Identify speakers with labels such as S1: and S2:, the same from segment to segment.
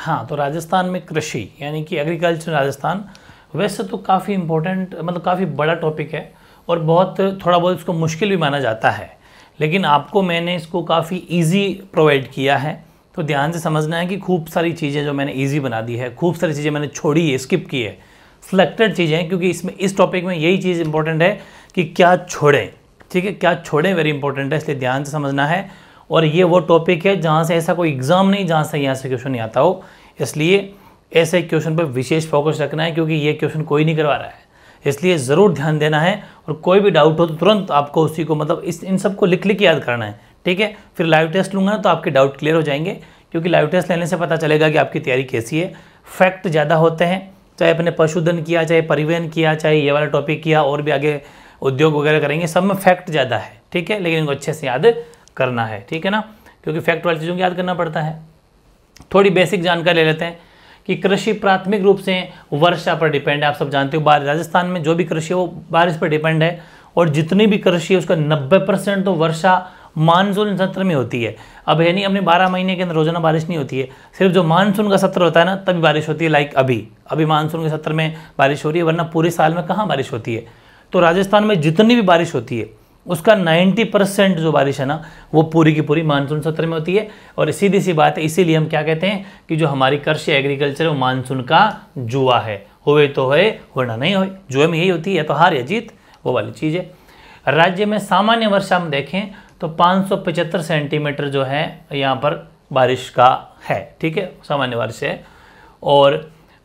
S1: हाँ तो राजस्थान में कृषि यानी कि एग्रीकल्चर राजस्थान वैसे तो काफ़ी इम्पोर्टेंट मतलब काफ़ी बड़ा टॉपिक है और बहुत थोड़ा बहुत इसको मुश्किल भी माना जाता है लेकिन आपको मैंने इसको काफ़ी इजी प्रोवाइड किया है तो ध्यान से समझना है कि खूब सारी चीज़ें जो मैंने इजी बना दी है खूब सारी चीज़ें मैंने छोड़ी है स्किप की है सिलेक्टेड चीज़ें क्योंकि इसमें इस टॉपिक में यही चीज़ इंपॉर्टेंट है कि क्या छोड़ें ठीक है क्या छोड़ें वेरी इंपॉर्टेंट है इसलिए ध्यान से समझना है और ये वो टॉपिक है जहाँ से ऐसा कोई एग्ज़ाम नहीं जहाँ से यहाँ से क्वेश्चन नहीं आता हो इसलिए ऐसे क्वेश्चन पर विशेष फोकस रखना है क्योंकि ये क्वेश्चन कोई नहीं करवा रहा है इसलिए ज़रूर ध्यान देना है और कोई भी डाउट हो तो तुरंत आपको उसी को मतलब इस इन सबको लिख लिख याद करना है ठीक है फिर लाइव टेस्ट लूँगा तो आपके डाउट क्लियर हो जाएंगे क्योंकि लाइव टेस्ट लेने से पता चलेगा कि आपकी तैयारी कैसी है फैक्ट ज़्यादा होते हैं चाहे अपने पशुधन किया चाहे परिवहन किया चाहे ये वाला टॉपिक किया और भी आगे उद्योग वगैरह करेंगे सब में फैक्ट ज़्यादा है ठीक है लेकिन इनको अच्छे से याद करना है ठीक है ना क्योंकि फैक्ट वाली चीज़ों को याद करना पड़ता है थोड़ी बेसिक जानकारी ले लेते हैं कि कृषि प्राथमिक रूप से वर्षा पर डिपेंड है आप सब जानते हो बारिश राजस्थान में जो भी कृषि है वो बारिश पर डिपेंड है और जितनी भी कृषि है उसका नब्बे परसेंट तो वर्षा मानसून सत्र में होती है अब है नहीं अपने बारह महीने के अंदर रोजाना बारिश नहीं होती है सिर्फ जो मानसून का सत्र होता है ना तभी बारिश होती है लाइक अभी अभी मानसून के सत्र में बारिश हो रही है वरना पूरे साल में कहाँ बारिश होती है तो राजस्थान में जितनी भी बारिश होती है उसका 90 परसेंट जो बारिश है ना वो पूरी की पूरी मानसून सत्र में होती है और सीधी सी बात है इसीलिए हम क्या कहते हैं कि जो हमारी कृषि एग्रीकल्चर है वो मानसून का जुआ है होए तो होए होना नहीं होए जुए में यही होती है तो हार या जीत वो वाली चीज़ है राज्य में सामान्य वर्षा हम देखें तो पाँच सेंटीमीटर जो है यहाँ पर बारिश का है ठीक है सामान्य वर्ष है और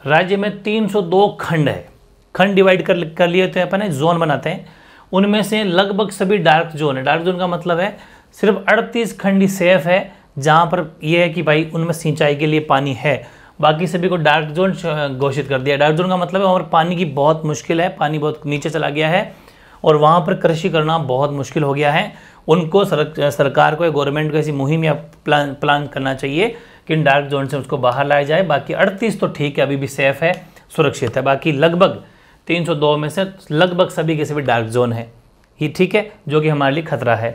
S1: राज्य में 302 खंड है खंड डिवाइड कर कर लिए तो अपने जोन बनाते हैं उनमें से लगभग सभी डार्क जोन है डार्क जोन का मतलब है सिर्फ अड़तीस खंडी सेफ है जहाँ पर यह है कि भाई उनमें सिंचाई के लिए पानी है बाकी सभी को डार्क जोन घोषित कर दिया डार्क जोन का मतलब है वहाँ पर पानी की बहुत मुश्किल है पानी बहुत नीचे चला गया है और वहाँ पर कृषि करना बहुत मुश्किल हो गया है उनको सर, सरकार को या गवर्नमेंट को ऐसी मुहिम या प्लान प्लान करना चाहिए कि डार्क जोन से उसको बाहर लाया जाए बाकी अड़तीस तो ठीक है अभी भी सेफ है सुरक्षित है बाकी लगभग 302 में से लगभग सभी के सभी डार्क जोन है ये ठीक है जो कि हमारे लिए खतरा है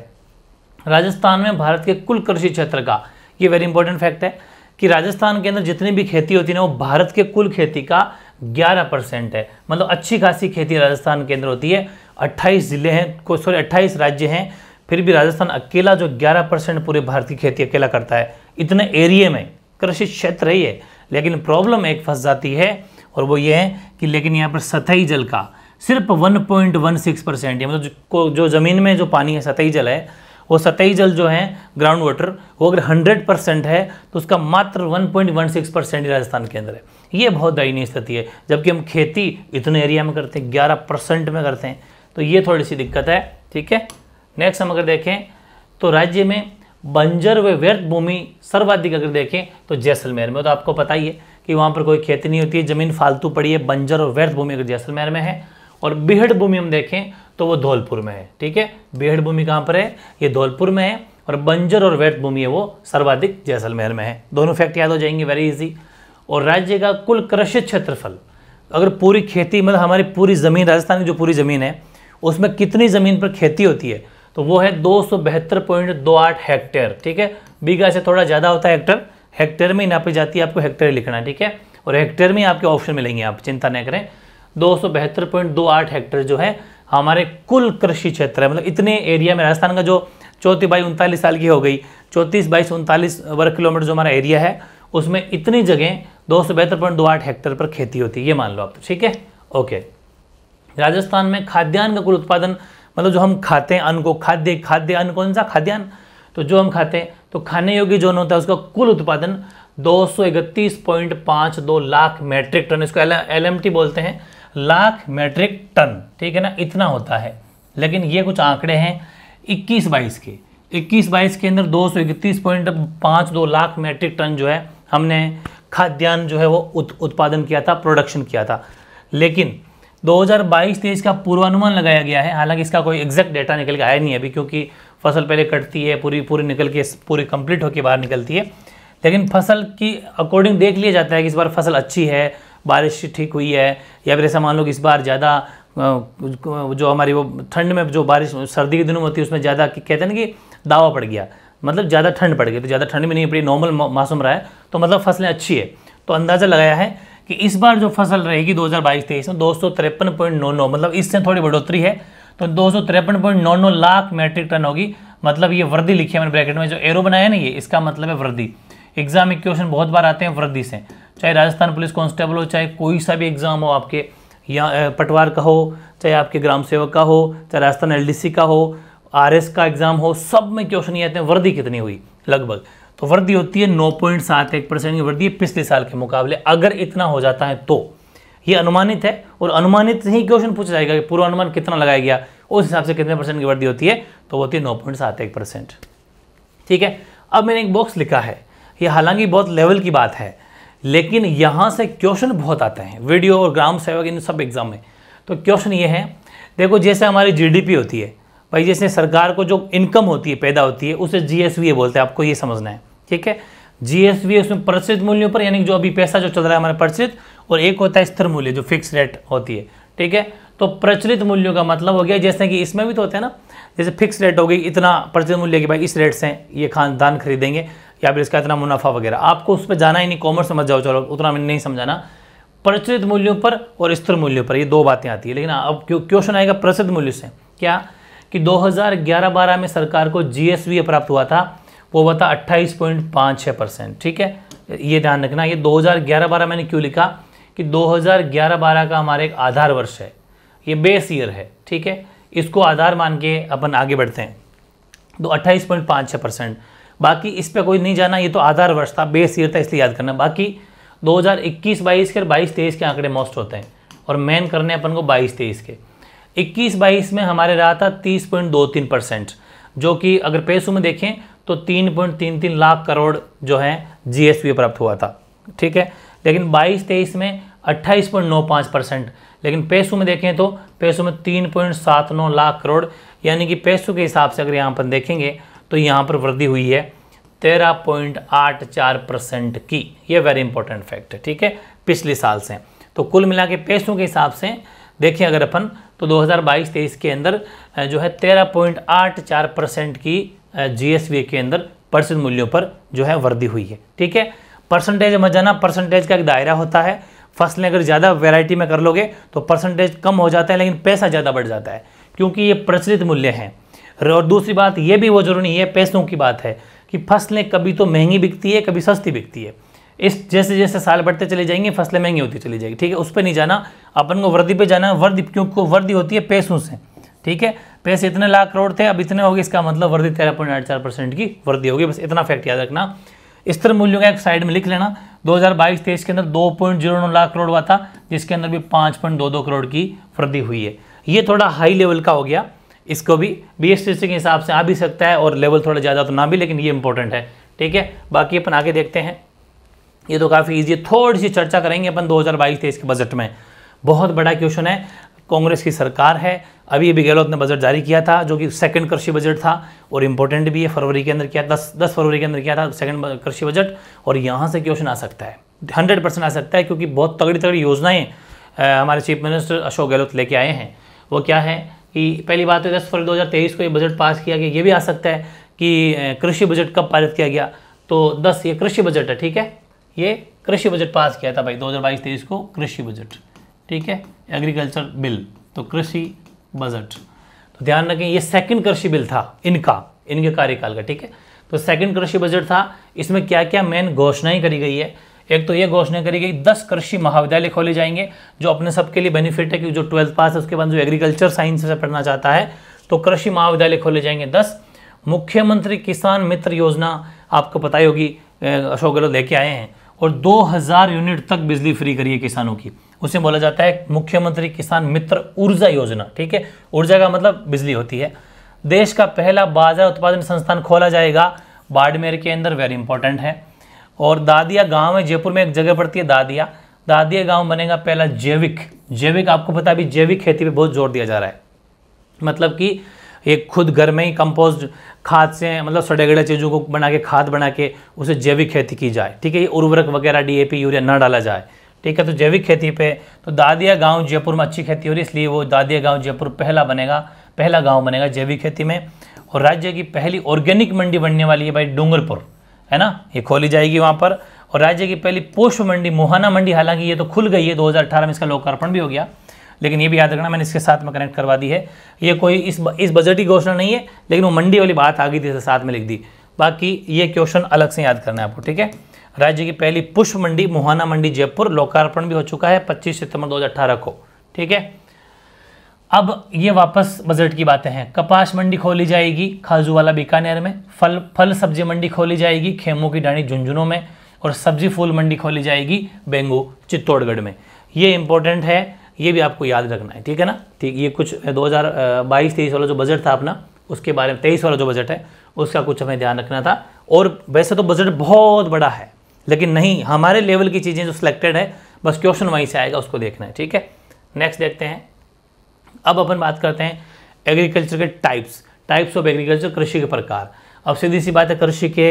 S1: राजस्थान में भारत के कुल कृषि क्षेत्र का ये वेरी इंपॉर्टेंट फैक्ट है कि राजस्थान के अंदर जितनी भी खेती होती है ना वो भारत के कुल खेती का 11 परसेंट है मतलब अच्छी खासी खेती राजस्थान के अंदर होती है 28 जिले हैं सॉरी अट्ठाईस राज्य हैं फिर भी राजस्थान अकेला जो 11 परसेंट पूरे भारत की खेती अकेला करता है इतने एरिए में कृषि क्षेत्र ही है लेकिन प्रॉब्लम एक फंस जाती है और वो ये है कि लेकिन यहाँ पर सतही जल का सिर्फ 1.16 परसेंट मतलब जो, जो ज़मीन में जो पानी है सतही जल है वो सतही जल जो है ग्राउंड वाटर वो अगर 100 परसेंट है तो उसका मात्र 1.16 परसेंट राजस्थान के अंदर है ये बहुत दयनीय स्थिति है जबकि हम खेती इतने एरिया में करते हैं ग्यारह परसेंट में करते हैं तो ये थोड़ी सी दिक्कत है ठीक है नेक्स्ट हम अगर देखें तो राज्य में बंजर व व्यर्थ भूमि सर्वाधिक अगर देखें तो जैसलमेर में तो आपको पता ही है कि वहाँ पर कोई खेती नहीं होती है ज़मीन फालतू पड़ी है बंजर और व्यर्थ भूमि अगर जैसलमेर में है और बिहड़ भूमि हम देखें तो वो धौलपुर में है ठीक है बिहड़ भूमि कहाँ पर है ये धौलपुर में है और बंजर और व्यर्थ भूमि है वो सर्वाधिक जैसलमेर में है दोनों फैक्ट याद हो जाएंगे वेरी इजी और राज्य का कुल कृषि क्षेत्रफल अगर पूरी खेती मतलब हमारी पूरी ज़मीन राजस्थान की जो पूरी ज़मीन है उसमें कितनी ज़मीन पर खेती होती है तो वो है दो हेक्टेयर ठीक है बीघा से थोड़ा ज़्यादा होता है हेक्टेयर हेक्टेयर में यहाँ पे जाती है आपको हेक्टेयर लिखना है ठीक है और हेक्टेयर में आपके ऑप्शन मिलेंगे आप चिंता न करें दो हेक्टेयर जो है हमारे कुल कृषि क्षेत्र है मतलब इतने एरिया में राजस्थान का जो चौथी बाई उनतालीस साल की हो गई चौंतीस बाईस उनतालीस वर्ग किलोमीटर जो हमारा एरिया है उसमें इतनी जगह दो सौ बहत्तर पॉइंट दो आठ हेक्टेयर पर खेती होती है ये मान लो आप ठीक है ओके राजस्थान में खाद्यान्न का कुल उत्पादन मतलब जो हम खाते हैं अन्न को खाद्य खाद्य अन्न कौन सा खाद्यान्न तो जो हम खाते हैं तो खाने योग्य जोन होता है उसका कुल उत्पादन दो लाख मैट्रिक टन इसको एल एम टी बोलते हैं लाख मैट्रिक टन ठीक है ना इतना होता है लेकिन ये कुछ आंकड़े हैं 21 बाईस के 21 बाईस के अंदर दो सौ लाख मैट्रिक टन जो है हमने खाद्यान्न जो है वो उत, उत्पादन किया था प्रोडक्शन किया था लेकिन 2022-23 का पूर्वानुमान लगाया गया है हालांकि इसका कोई एग्जैक्ट डेटा निकल के आया नहीं है अभी क्योंकि फसल पहले कटती है पूरी पूरी निकल के पूरी कंप्लीट होकर बाहर निकलती है लेकिन फसल की अकॉर्डिंग देख लिया जाता है कि इस बार फसल अच्छी है बारिश ठीक हुई है या फिर ऐसा मान लो कि इस बार ज़्यादा जो हमारी वो ठंड में जो बारिश सर्दी के दिनों में होती है उसमें ज़्यादा कहते हैं ना कि दावा पड़ गया मतलब ज़्यादा ठंड पड़ गई तो ज़्यादा ठंड में नहीं पड़ी नॉर्मल मौसम रहा है तो मतलब फसलें अच्छी है तो अंदाज़ा लगाया है कि इस बार जो फसल रहेगी दो हज़ार बाईस तेईस में दो सौ तिरपन पॉइंट नौ नौ मतलब इससे थोड़ी बढ़ोतरी है तो दो सौ तिरपन पॉइंट नौ नौ लाख मेट्रिक टन होगी मतलब ये वृद्धि लिखी है मैंने ब्रैकेट में जो एरो बनाया है ना ये इसका मतलब है वृद्धि एग्जाम में क्वेश्चन बहुत बार आते हैं वृद्धि से चाहे राजस्थान पुलिस कांस्टेबल हो चाहे कोई सा भी एग्ज़ाम हो आपके या पटवार का हो चाहे आपके ग्राम सेवक का हो चाहे राजस्थान एलडीसी का हो आरएस का एग्ज़ाम हो सब में क्वेश्चन ये आते हैं वृद्धि कितनी हुई लगभग तो वृद्धि होती है नौ पॉइंट सात एक परसेंट की वृद्धि पिछले साल के मुकाबले अगर इतना हो जाता है तो ये अनुमानित है और अनुमानित ही क्वेश्चन पूछा जाएगा कि पूर्वानुमान कितना लगाया गया उस हिसाब से कितने परसेंट की वृद्धि होती है तो होती है नौ परसेंट ठीक है अब मैंने एक बॉक्स लिखा है ये हालांकि बहुत लेवल की बात है लेकिन यहाँ से क्वेश्चन बहुत आते हैं वीडियो और ग्राम सेवक इन सब एग्जाम में तो क्वेश्चन ये है देखो जैसे हमारी जीडीपी होती है भाई जैसे सरकार को जो इनकम होती है पैदा होती है उसे जीएसवीए बोलते हैं आपको ये समझना है ठीक है जीएसवी उसमें परिचित मूल्यों पर यानी जो अभी पैसा जो चल रहा है हमारे परिचित और एक होता है स्थिर मूल्य जो फिक्स रेट होती है ठीक है तो प्रचलित मूल्यों का मतलब हो गया जैसे कि इसमें भी तो होते हैं ना जैसे फिक्स रेट हो गई इतना प्रचलित मूल्य कि भाई इस रेट से ये खानदान खरीदेंगे या फिर इसका इतना मुनाफा वगैरह आपको उस पर जाना ही नहीं कॉमर्स समझ जाओ चलो उतना मैंने नहीं समझाना प्रचलित मूल्यों पर और स्थिर मूल्यों पर ये दो बातें आती है लेकिन अब क्वेश्चन आएगा प्रचलित मूल्य से क्या कि 2011-12 में सरकार को जीएसवी प्राप्त हुआ था वो बता था अट्ठाईस परसेंट ठीक है ये ध्यान रखना ये 2011-12 मैंने क्यों लिखा कि 2011-12 का हमारा एक आधार वर्ष है ये बेस ईयर है ठीक है इसको आधार मान के अपन आगे बढ़ते हैं तो अट्ठाईस पॉइंट परसेंट बाकी इस पर कोई नहीं जाना ये तो आधार वर्ष था बेस ईयर था इसलिए याद करना बाकी 2021-22 के और तेईस के आंकड़े मोस्ट होते हैं और मेन करने अपन को बाईस तेईस के 21-22 में हमारे रहा था 30.23 परसेंट जो कि अगर पैसों में देखें तो 3.33 लाख करोड़ जो है जीएसपी प्राप्त हुआ था ठीक है लेकिन बाईस तेईस में अट्ठाईस पॉइंट नौ पाँच परसेंट लेकिन पैसों में देखें तो पैसों में तीन पॉइंट सात नौ लाख करोड़ यानी कि पैसों के हिसाब से अगर यहाँ पर देखेंगे तो यहाँ पर वृद्धि हुई है तेरह पॉइंट आठ चार परसेंट की ये वेरी इंपॉर्टेंट फैक्ट है ठीक है पिछले साल से तो कुल मिला के पैसों के हिसाब से देखें अगर अपन तो 2022-23 के अंदर जो है 13.84 परसेंट की जीएसवी के अंदर परिषद मूल्यों पर जो है वृद्धि हुई है ठीक है परसेंटेज मत जाना परसेंटेज का एक दायरा होता है फसलें अगर ज़्यादा वैरायटी में कर लोगे तो परसेंटेज कम हो जाता है लेकिन पैसा ज़्यादा बढ़ जाता है क्योंकि ये प्रचलित मूल्य हैं और दूसरी बात ये भी वो जरूरी है पैसों की बात है कि फसलें कभी तो महंगी बिकती है कभी सस्ती बिकती है इस जैसे जैसे साल बढ़ते चले जाएंगे फसलें महंगी होती चली जाएगी ठीक है उस पर नहीं जाना अपन को वर्दी पे जाना वर्दी क्योंकि वर्दी होती है पैसों से ठीक है पैसे इतने लाख करोड़ थे अब इतने हो गए इसका मतलब वर्दी तेरह पॉइंट आठ चार परसेंट की वर्दी होगी बस इतना फैक्ट याद रखना स्थिर मूल्यों का एक साइड में लिख लेना 2022-23 के अंदर दो पॉइंट जीरो नौ लाख करोड़ हुआ था जिसके अंदर भी पाँच पॉइंट दो दो करोड़ की वृद्धि हुई है ये थोड़ा हाई लेवल का हो गया इसको भी बी के हिसाब से आ भी सकता है और लेवल थोड़ा ज़्यादा तो ना भी लेकिन ये इंपॉर्टेंट है ठीक है बाकी अपन आगे देखते हैं ये तो काफ़ी ईजी है थोड़ी सी चर्चा करेंगे अपन 2022 हज़ार के बजट में बहुत बड़ा क्वेश्चन है कांग्रेस की सरकार है अभी अभी गहलोत ने बजट जारी किया था जो कि सेकंड कृषि बजट था और इम्पोर्टेंट भी है फरवरी के अंदर किया दस दस फरवरी के अंदर किया था सेकंड कृषि बजट और यहाँ से क्वेश्चन आ सकता है हंड्रेड परसेंट आ सकता है क्योंकि बहुत तगड़ी तगड़ी योजनाएँ हमारे चीफ मिनिस्टर अशोक गहलोत लेके आए हैं वो क्या है कि पहली बात है तो दस फरवरी दो को ये बजट पास किया गया ये भी आ सकता है कि कृषि बजट कब पारित किया गया तो दस ये कृषि बजट है ठीक है ये कृषि बजट पास किया था भाई दो हज़ार को कृषि बजट ठीक है एग्रीकल्चर बिल तो कृषि बजट तो ध्यान रखें ये सेकंड कृषि बिल था इनका इनके कार्यकाल का ठीक है तो सेकंड कृषि बजट था इसमें क्या क्या मेन घोषणाएं करी गई है एक तो ये घोषणा करी गई दस कृषि महाविद्यालय खोले जाएंगे जो अपने सबके लिए बेनिफिट है कि जो ट्वेल्थ पास है उसके बाद जो एग्रीकल्चर साइंस से पढ़ना चाहता है तो कृषि महाविद्यालय खोले जाएंगे दस मुख्यमंत्री किसान मित्र योजना आपको पता ही होगी अशोक गहलोत लेके आए हैं और 2000 यूनिट तक बिजली फ्री करी है किसानों की उसे बोला जाता है मुख्यमंत्री किसान मित्र ऊर्जा योजना ठीक है ऊर्जा का मतलब बिजली होती है देश का पहला बाजार उत्पादन संस्थान खोला जाएगा बाड़मेर के अंदर वेरी इंपॉर्टेंट है और दादिया गांव है जयपुर में एक जगह पड़ती है दादिया दादिया गांव बनेगा पहला जैविक जैविक आपको पता अभी जैविक खेती पे बहुत जोर दिया जा रहा है मतलब कि एक खुद घर में ही कंपोस्ट खाद से मतलब सड़े गड़े चीज़ों को बना के खाद बना के उसे जैविक खेती की जाए ठीक है ये उर्वरक वगैरह डी यूरिया ना डाला जाए ठीक है तो जैविक खेती पे तो दादिया गांव जयपुर में अच्छी खेती हो रही है इसलिए वो दादिया गांव जयपुर पहला बनेगा पहला गांव बनेगा जैविक खेती में और राज्य की पहली ऑर्गेनिक मंडी बनने वाली है भाई डूंगरपुर है ना ये खोली जाएगी वहाँ पर और राज्य की पहली पोष मंडी मोहाना मंडी हालांकि ये तो खुल गई है दो में इसका लोकार्पण भी हो गया लेकिन ये भी याद रखना मैंने इसके साथ में कनेक्ट करवा दी है ये कोई इस इस बजट की घोषणा नहीं है लेकिन वो मंडी वाली बात आ गई थी साथ में लिख दी बाकी ये क्वेश्चन अलग से याद करना है आपको ठीक है राज्य की पहली पुष्प मंडी मोहाना मंडी जयपुर लोकार्पण भी हो चुका है 25 सितंबर 2018 को ठीक है अब ये वापस बजट की बातें हैं कपास मंडी खोली जाएगी खाजू वाला बीकानेर में फल फल सब्जी मंडी खोली जाएगी खेमों की डाणी झुंझुनू में और सब्जी फूल मंडी खोली जाएगी बेंगू चित्तौड़गढ़ में ये इंपॉर्टेंट है ये भी आपको याद रखना है ठीक है ना ठीक ये कुछ 2022 23 वाला जो बजट था अपना उसके बारे में तेईस वाला जो बजट है उसका कुछ हमें ध्यान रखना था और वैसे तो बजट बहुत बड़ा है लेकिन नहीं हमारे लेवल की चीज़ें जो सिलेक्टेड है बस क्वेश्चन वहीं से आएगा उसको देखना है ठीक है नेक्स्ट देखते हैं अब अपन बात करते हैं एग्रीकल्चर के टाइप्स टाइप्स ऑफ एग्रीकल्चर कृषि के प्रकार अब सीधी सी बात है कृषि के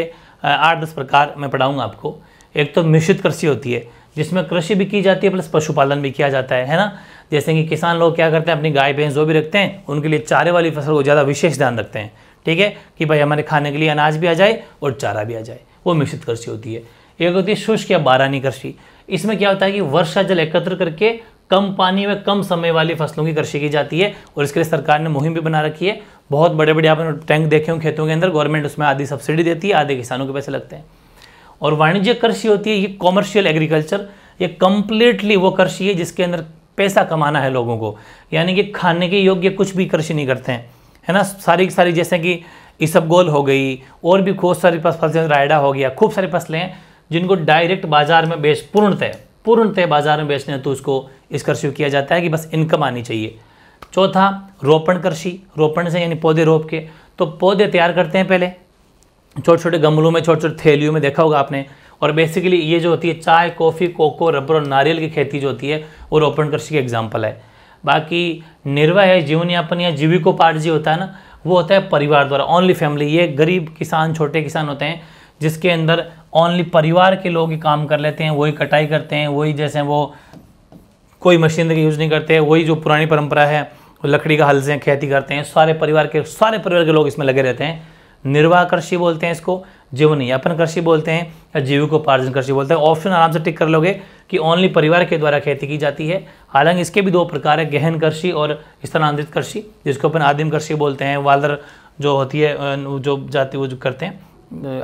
S1: आठ दस प्रकार मैं पढ़ाऊंगा आपको एक तो मिश्रित कृषि होती है जिसमें कृषि भी की जाती है प्लस पशुपालन भी किया जाता है है ना जैसे कि किसान लोग क्या करते हैं अपनी गाय भैंस जो भी रखते हैं उनके लिए चारे वाली फसल को ज़्यादा विशेष ध्यान रखते हैं ठीक है कि भाई हमारे खाने के लिए अनाज भी आ जाए और चारा भी आ जाए वो मिश्रित कृषि होती है एक होती है शुष्क या बारानी कृषि इसमें क्या होता है कि वर्षा जल एकत्र करके कम पानी में कम समय वाली फसलों की कृषि की जाती है और इसके लिए सरकार ने मुहिम भी बना रखी है बहुत बड़े बड़े आपने टैंक देखे हों खेतों के अंदर गवर्नमेंट उसमें आधी सब्सिडी देती है आधे किसानों के पैसे लगते हैं और वाणिज्य कृषि होती है ये कॉमर्शियल एग्रीकल्चर ये कंप्लीटली वो कृषि है जिसके अंदर पैसा कमाना है लोगों को यानी कि खाने के योग्य कुछ भी कृषि नहीं करते हैं है ना सारी की सारी जैसे कि इसबगोल हो गई और भी खूब सारी फसलें रायडा हो गया खूब सारी फसलें हैं जिनको डायरेक्ट बाजार में बेच पूर्णतः पूर्णतः बाजार में बेचने तो उसको इस कृषि किया जाता है कि बस इनकम आनी चाहिए चौथा रोपण कृषि रोपण से यानी पौधे रोप के तो पौधे तैयार करते हैं पहले छोटे छोटे गमलों में छोटे छोटे थैलियों में देखा होगा आपने और बेसिकली ये जो होती है चाय कॉफ़ी कोको रबर और नारियल की खेती जो होती है वो रोपण कृषि की एग्जाम्पल है बाकी निर्वाह है जीवन यापन या जीविकोपार्जी होता है ना वो होता है परिवार द्वारा ओनली फैमिली ये गरीब किसान छोटे किसान होते हैं जिसके अंदर ओनली परिवार के लोग ही काम कर लेते हैं वही कटाई करते हैं वही जैसे वो कोई मशीनरी यूज़ नहीं करते वही जो पुरानी परंपरा है वो लकड़ी का हल से खेती करते हैं सारे परिवार के सारे परिवार के लोग इसमें लगे रहते हैं निर्वाह कृषि बोलते हैं इसको जीवन यापन कृषि बोलते हैं या जीविकोपार्जन कृषि बोलते हैं ऑप्शन आराम से टिक कर लोगे कि ओनली परिवार के द्वारा खेती की जाती है हालांकि इसके भी दो प्रकार है गहन कृषि और स्थानांतरित कृषि जिसको अपन आदिम कृषि बोलते हैं वालर जो होती है जो जाति वो जो करते हैं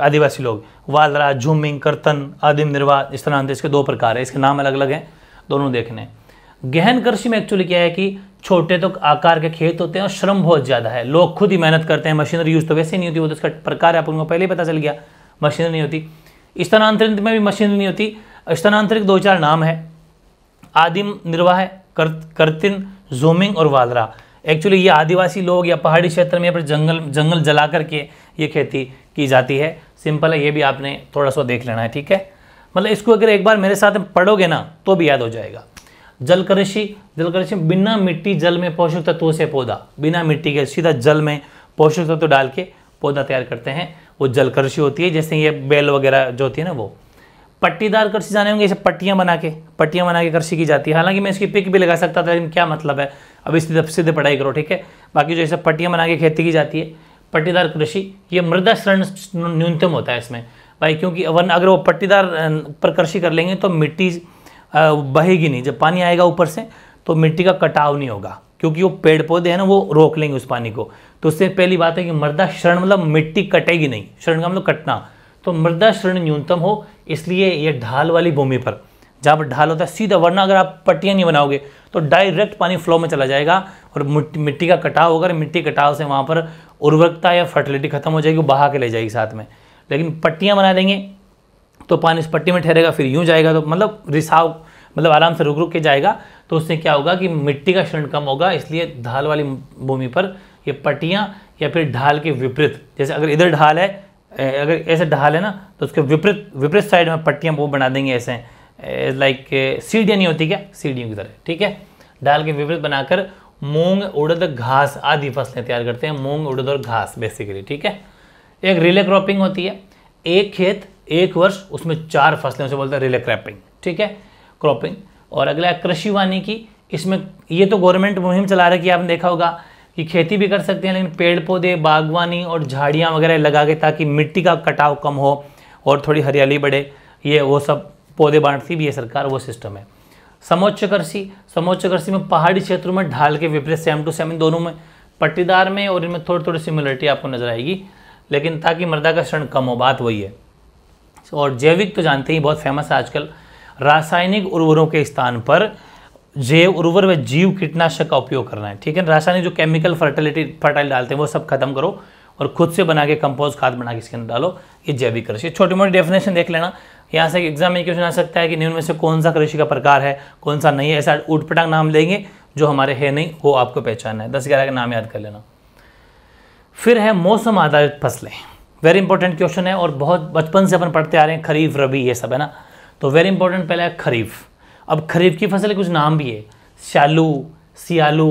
S1: आदिवासी लोग वालरा झूमिंग करतन आदिम निर्वाह स्थानांतरित इसके दो प्रकार है इसके नाम अलग अलग हैं दोनों देखने गहन कृषि में एक्चुअली क्या है कि छोटे तो आकार के खेत होते हैं और श्रम बहुत ज़्यादा है लोग खुद ही मेहनत करते हैं मशीनरी यूज़ तो वैसे नहीं होती वो तो उसका प्रकार है आप उनको पहले ही पता चल गया मशीनरी नहीं होती स्थानांतरित में भी मशीनरी नहीं होती स्थानांतरित दो चार नाम है आदिम निर्वाह कर, कर्तिन जूमिंग और वालरा एक्चुअली ये आदिवासी लोग या पहाड़ी क्षेत्र में फिर जंगल जंगल जला करके ये खेती की जाती है सिंपल है ये भी आपने थोड़ा सा देख लेना है ठीक है मतलब इसको अगर एक बार मेरे साथ पढ़ोगे ना तो भी याद हो जाएगा जल कृषि जल कृषि बिना मिट्टी जल में पोषक तत्वों से पौधा बिना मिट्टी के सीधा जल में पोषक तत्व डाल के पौधा तैयार करते हैं वो जल कृषि होती है जैसे ये बेल वगैरह जो होती है ना वो पट्टीदार कृषि जाने होंगे जैसे पट्टियाँ बना के पट्टियाँ बना के कृषि की जाती है हालांकि मैं इसकी पिक भी लगा सकता था लेकिन क्या मतलब है अब इसकी सीधे पढ़ाई करो ठीक है बाकी जो जैसे पट्टियाँ बना के खेती की जाती है पट्टीदार कृषि ये मृदा शरण न्यूनतम होता है इसमें भाई क्योंकि वन अगर वो पट्टीदार पर कृषि कर लेंगे तो मिट्टी बहेगी नहीं जब पानी आएगा ऊपर से तो मिट्टी का कटाव नहीं होगा क्योंकि वो पेड़ पौधे हैं ना वो रोक लेंगे उस पानी को तो उससे पहली बात है कि मृदा शरण मतलब मिट्टी कटेगी नहीं शरण का मतलब कटना तो मृदा शरण न्यूनतम हो इसलिए ये ढाल वाली भूमि पर जहाँ पर ढाल होता है सीधा वरना अगर आप पट्टियाँ नहीं बनाओगे तो डायरेक्ट पानी फ्लो में चला जाएगा और मिट्टी का कटाव होगा मिट्टी कटाव से वहाँ पर उर्वरकता या फर्टिलिटी खत्म हो जाएगी वो बहा के ले जाएगी साथ में लेकिन पट्टियाँ बना देंगे तो पानी उस पट्टी में ठहरेगा फिर यूँ जाएगा तो मतलब रिसाव मतलब आराम से रुक रुक के जाएगा तो उससे क्या होगा कि मिट्टी का क्षण कम होगा इसलिए ढाल वाली भूमि पर ये पट्टियाँ या फिर ढाल के विपरीत जैसे अगर इधर ढाल है अगर ऐसे ढाल है ना तो उसके विपरीत विपरीत साइड में पट्टियाँ वो बना देंगे ऐसे लाइक सीढ़ियाँ नहीं होती क्या सीढ़ियों की तरह ठीक है डाल के विपरीत बनाकर मूंग उड़द घास आदि फसलें तैयार करते हैं मूंग उड़द और घास बेसिकली ठीक है एक रिले क्रॉपिंग होती है एक खेत एक वर्ष उसमें चार फसलें उसे बोलते हैं रिले क्रॉपिंग ठीक है क्रॉपिंग और अगला कृषि वाणी की इसमें ये तो गवर्नमेंट मुहिम चला रही है कि आपने देखा होगा कि खेती भी कर सकते हैं लेकिन पेड़ पौधे बागवानी और झाड़ियाँ वगैरह लगा के ताकि मिट्टी का कटाव कम हो और थोड़ी हरियाली बढ़े ये वो सब पौधे बांटती भी है सरकार वो सिस्टम है समोच्च कृषि समोच्च कृषि में पहाड़ी क्षेत्रों में ढाल के विपरीत सेम टू सेम इन दोनों में पट्टीदार में और इनमें थोड़ी थोड़ी सिमिलरिटी आपको नजर आएगी लेकिन ताकि मृदा का क्षण कम हो बात वही है और जैविक तो जानते ही बहुत फेमस है आजकल रासायनिक उर्वरों के स्थान पर जैव उर्वर व जीव कीटनाशक का उपयोग करना है ठीक है रासायनिक जो केमिकल फर्टिलिटी फर्टाइल डालते हैं वो सब खत्म करो और खुद से बना के कंपोज खाद बना के इसके अंदर डालो ये जैविक कृषि छोटी मोटी डेफिनेशन देख लेना यहाँ से एग्जाम में क्वेश्चन आ सकता है कि निम्न में से कौन सा कृषि का प्रकार है कौन सा नहीं है ऐसा उठपटांग नाम लेंगे जो हमारे है नहीं वो आपको पहचानना है दस ग्यारह का नाम याद कर लेना फिर है मौसम आधारित फसलें वेरी इंपॉर्टेंट क्वेश्चन है और बहुत बचपन से अपन पढ़ते आ रहे हैं खरीफ रबी ये सब है ना तो वेरी इंपॉर्टेंट पहला है खरीफ अब खरीफ की फसल कुछ नाम भी है श्यालू सियालू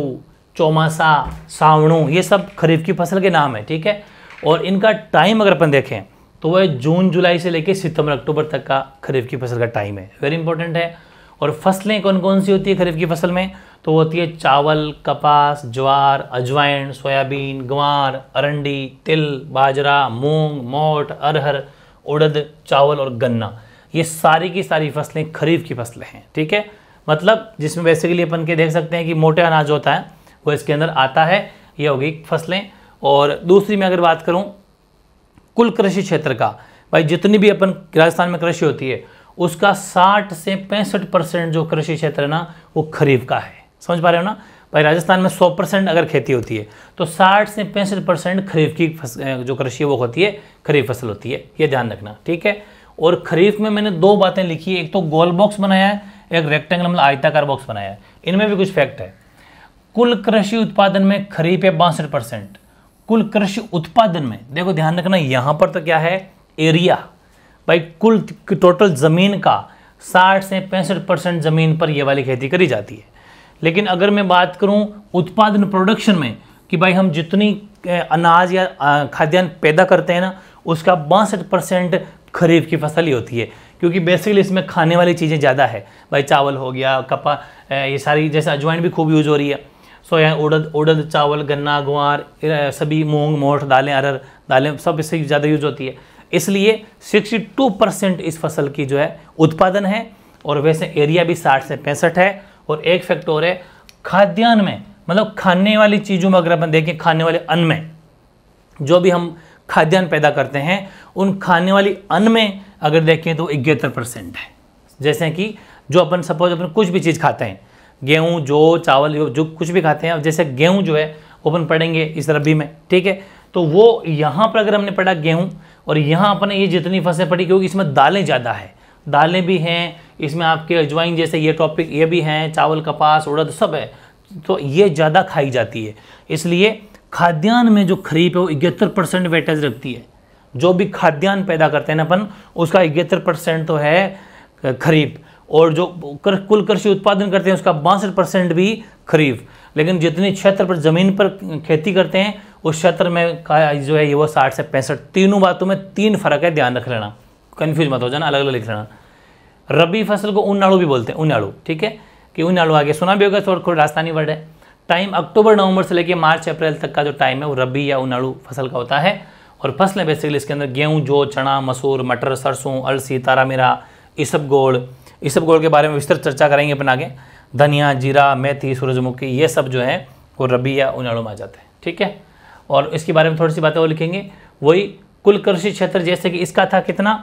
S1: चौमासा सावणू ये सब खरीफ की फसल के नाम है ठीक है और इनका टाइम अगर अपन देखें तो वह जून जुलाई से लेकर सितंबर अक्टूबर तक का खरीफ की फसल का टाइम है वेरी इंपॉर्टेंट है और फसलें कौन कौन सी होती है खरीफ की फसल में तो होती है चावल कपास ज्वार अजवाइन सोयाबीन ग्वार अरंडी तिल बाजरा मूंग मोट अरहर उड़द चावल और गन्ना ये सारी की सारी फसलें खरीफ की फसलें हैं ठीक है मतलब जिसमें बेसिकली अपन के देख सकते हैं कि मोटे अनाज होता है वो इसके अंदर आता है ये होगी फसलें और दूसरी मैं अगर बात करूँ कुल कृषि क्षेत्र का भाई जितनी भी अपन राजस्थान में कृषि होती है उसका 60 से पैंसठ परसेंट जो कृषि क्षेत्र है ना वो खरीफ का है समझ पा रहे हो ना भाई राजस्थान में 100 परसेंट अगर खेती होती है तो 60 से पैंसठ परसेंट खरीफ की जो कृषि है वो होती है खरीफ फसल होती है ये ध्यान रखना ठीक है और खरीफ में मैंने दो बातें लिखी है एक तो गोल बॉक्स बनाया है एक रेक्टेंगल मतलब आयताकार बॉक्स बनाया है इनमें भी कुछ फैक्ट है कुल कृषि उत्पादन में खरीफ है बासठ परसेंट कुल कृषि उत्पादन में देखो ध्यान रखना यहाँ पर तो क्या है एरिया भाई कुल टोटल ज़मीन का 60 से पैंसठ परसेंट ज़मीन पर यह वाली खेती करी जाती है लेकिन अगर मैं बात करूँ उत्पादन प्रोडक्शन में कि भाई हम जितनी अनाज या खाद्यान्न पैदा करते हैं ना उसका बासठ परसेंट खरीफ की फसल ही होती है क्योंकि बेसिकली इसमें खाने वाली चीज़ें ज़्यादा है भाई चावल हो गया कपा ये सारी जैसे अजवाइन भी खूब यूज़ हो रही है सो यहाँ उड़द उड़द चावल गन्ना गुआर सभी मूंग मोठ दालें अरहर दालें सब इससे ज़्यादा यूज होती है इसलिए 62 परसेंट इस फसल की जो है उत्पादन है और वैसे एरिया भी 60 से पैंसठ है और एक फैक्टर है खाद्यान्न में मतलब खाने वाली चीज़ों में अगर अपन देखें खाने वाले अन्न में जो भी हम खाद्यान्न पैदा करते हैं उन खाने वाली अन्न में अगर देखें तो इकहत्तर परसेंट है जैसे कि जो अपन सपोज अपन कुछ भी चीज़ खाते हैं गेहूँ जो चावल जो कुछ भी खाते हैं अब जैसे गेहूँ जो है ओपन पढ़ेंगे इस रबी में ठीक है तो वो यहाँ पर अगर हमने पढ़ा गेहूँ और यहाँ अपने ये जितनी फसलें पड़ी क्योंकि इसमें दालें ज़्यादा है दालें भी हैं इसमें आपके अजवाइन जैसे ये टॉपिक ये भी हैं चावल कपास उड़द सब है तो ये ज़्यादा खाई जाती है इसलिए खाद्यान्न में जो खरीफ है वो इकहत्तर परसेंट वेटेज रखती है जो भी खाद्यान्न पैदा करते हैं ना अपन उसका इकहत्तर परसेंट तो है खरीफ और जो कर, कुल कृषि उत्पादन करते हैं उसका बासठ परसेंट भी खरीफ लेकिन जितने क्षेत्र पर ज़मीन पर खेती करते हैं उस क्षेत्र में का जो है ये वो साठ से पैंसठ तीनों बातों में तीन फर्क है ध्यान रख लेना कन्फ्यूज मत हो जाना अलग अलग लिख लेना रबी फसल को उन्नाड़ू भी बोलते हैं उन्नाड़ू ठीक है कि उन्नाड़ू आगे सुना भी होगा थोड़ा थोड़ा राजस्थानी वर्ड है टाइम अक्टूबर नवंबर से लेकर मार्च अप्रैल तक का जो टाइम है वो रबी या उन्नाड़ू फसल का होता है और फसलें बेसिकली इसके अंदर गेहूँ जो चना मसूर मटर सरसों अलसी तारामीरा इसबगोड़ इस सब गोल के बारे में विस्तृत चर्चा करेंगे अपन आगे धनिया जीरा मेथी सूरजमुखी ये सब जो है वो रबी या उनाड़ों में आ जाते हैं ठीक है और इसके बारे में थोड़ी सी बातें वो लिखेंगे वही कुल कृषि क्षेत्र जैसे कि इसका था कितना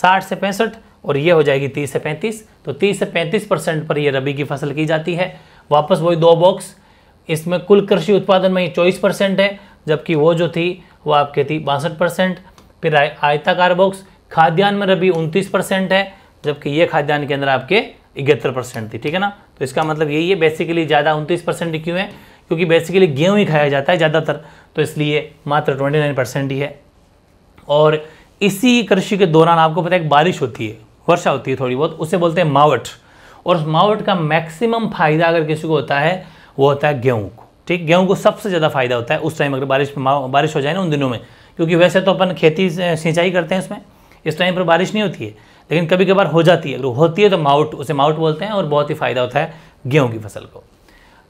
S1: साठ से पैंसठ और ये हो जाएगी तीस से पैंतीस तो तीस से पैंतीस परसेंट पर यह रबी की फसल की जाती है वापस वही दो बॉक्स इसमें कुल कृषि उत्पादन में चौबीस परसेंट है जबकि वो जो थी वो आपके थी बासठ परसेंट फिर आयताकार बॉक्स खाद्यान्न में रबी उनतीस परसेंट है जबकि ये खाद्यान्न के अंदर आपके इकहत्तर परसेंट थी ठीक है ना तो इसका मतलब यही है बेसिकली ज़्यादा उनतीस परसेंट क्यों है क्योंकि बेसिकली गेहूँ ही खाया जाता है ज़्यादातर तो इसलिए मात्र ट्वेंटी नाइन परसेंट ही है और इसी कृषि के दौरान आपको पता है बारिश होती है वर्षा होती है थोड़ी बहुत उसे बोलते हैं मावट और मावट का मैक्सिमम फायदा अगर किसी को होता है वो होता है गेहूँ को ठीक गेहूँ को सबसे ज़्यादा फायदा होता है उस टाइम अगर बारिश बारिश हो जाए ना उन दिनों में क्योंकि वैसे तो अपन खेती सिंचाई करते हैं उसमें इस टाइम पर बारिश नहीं होती है लेकिन कभी कभार हो जाती है अगर होती है तो माउट उसे माउट बोलते हैं और बहुत ही फ़ायदा होता है गेहूँ की फसल को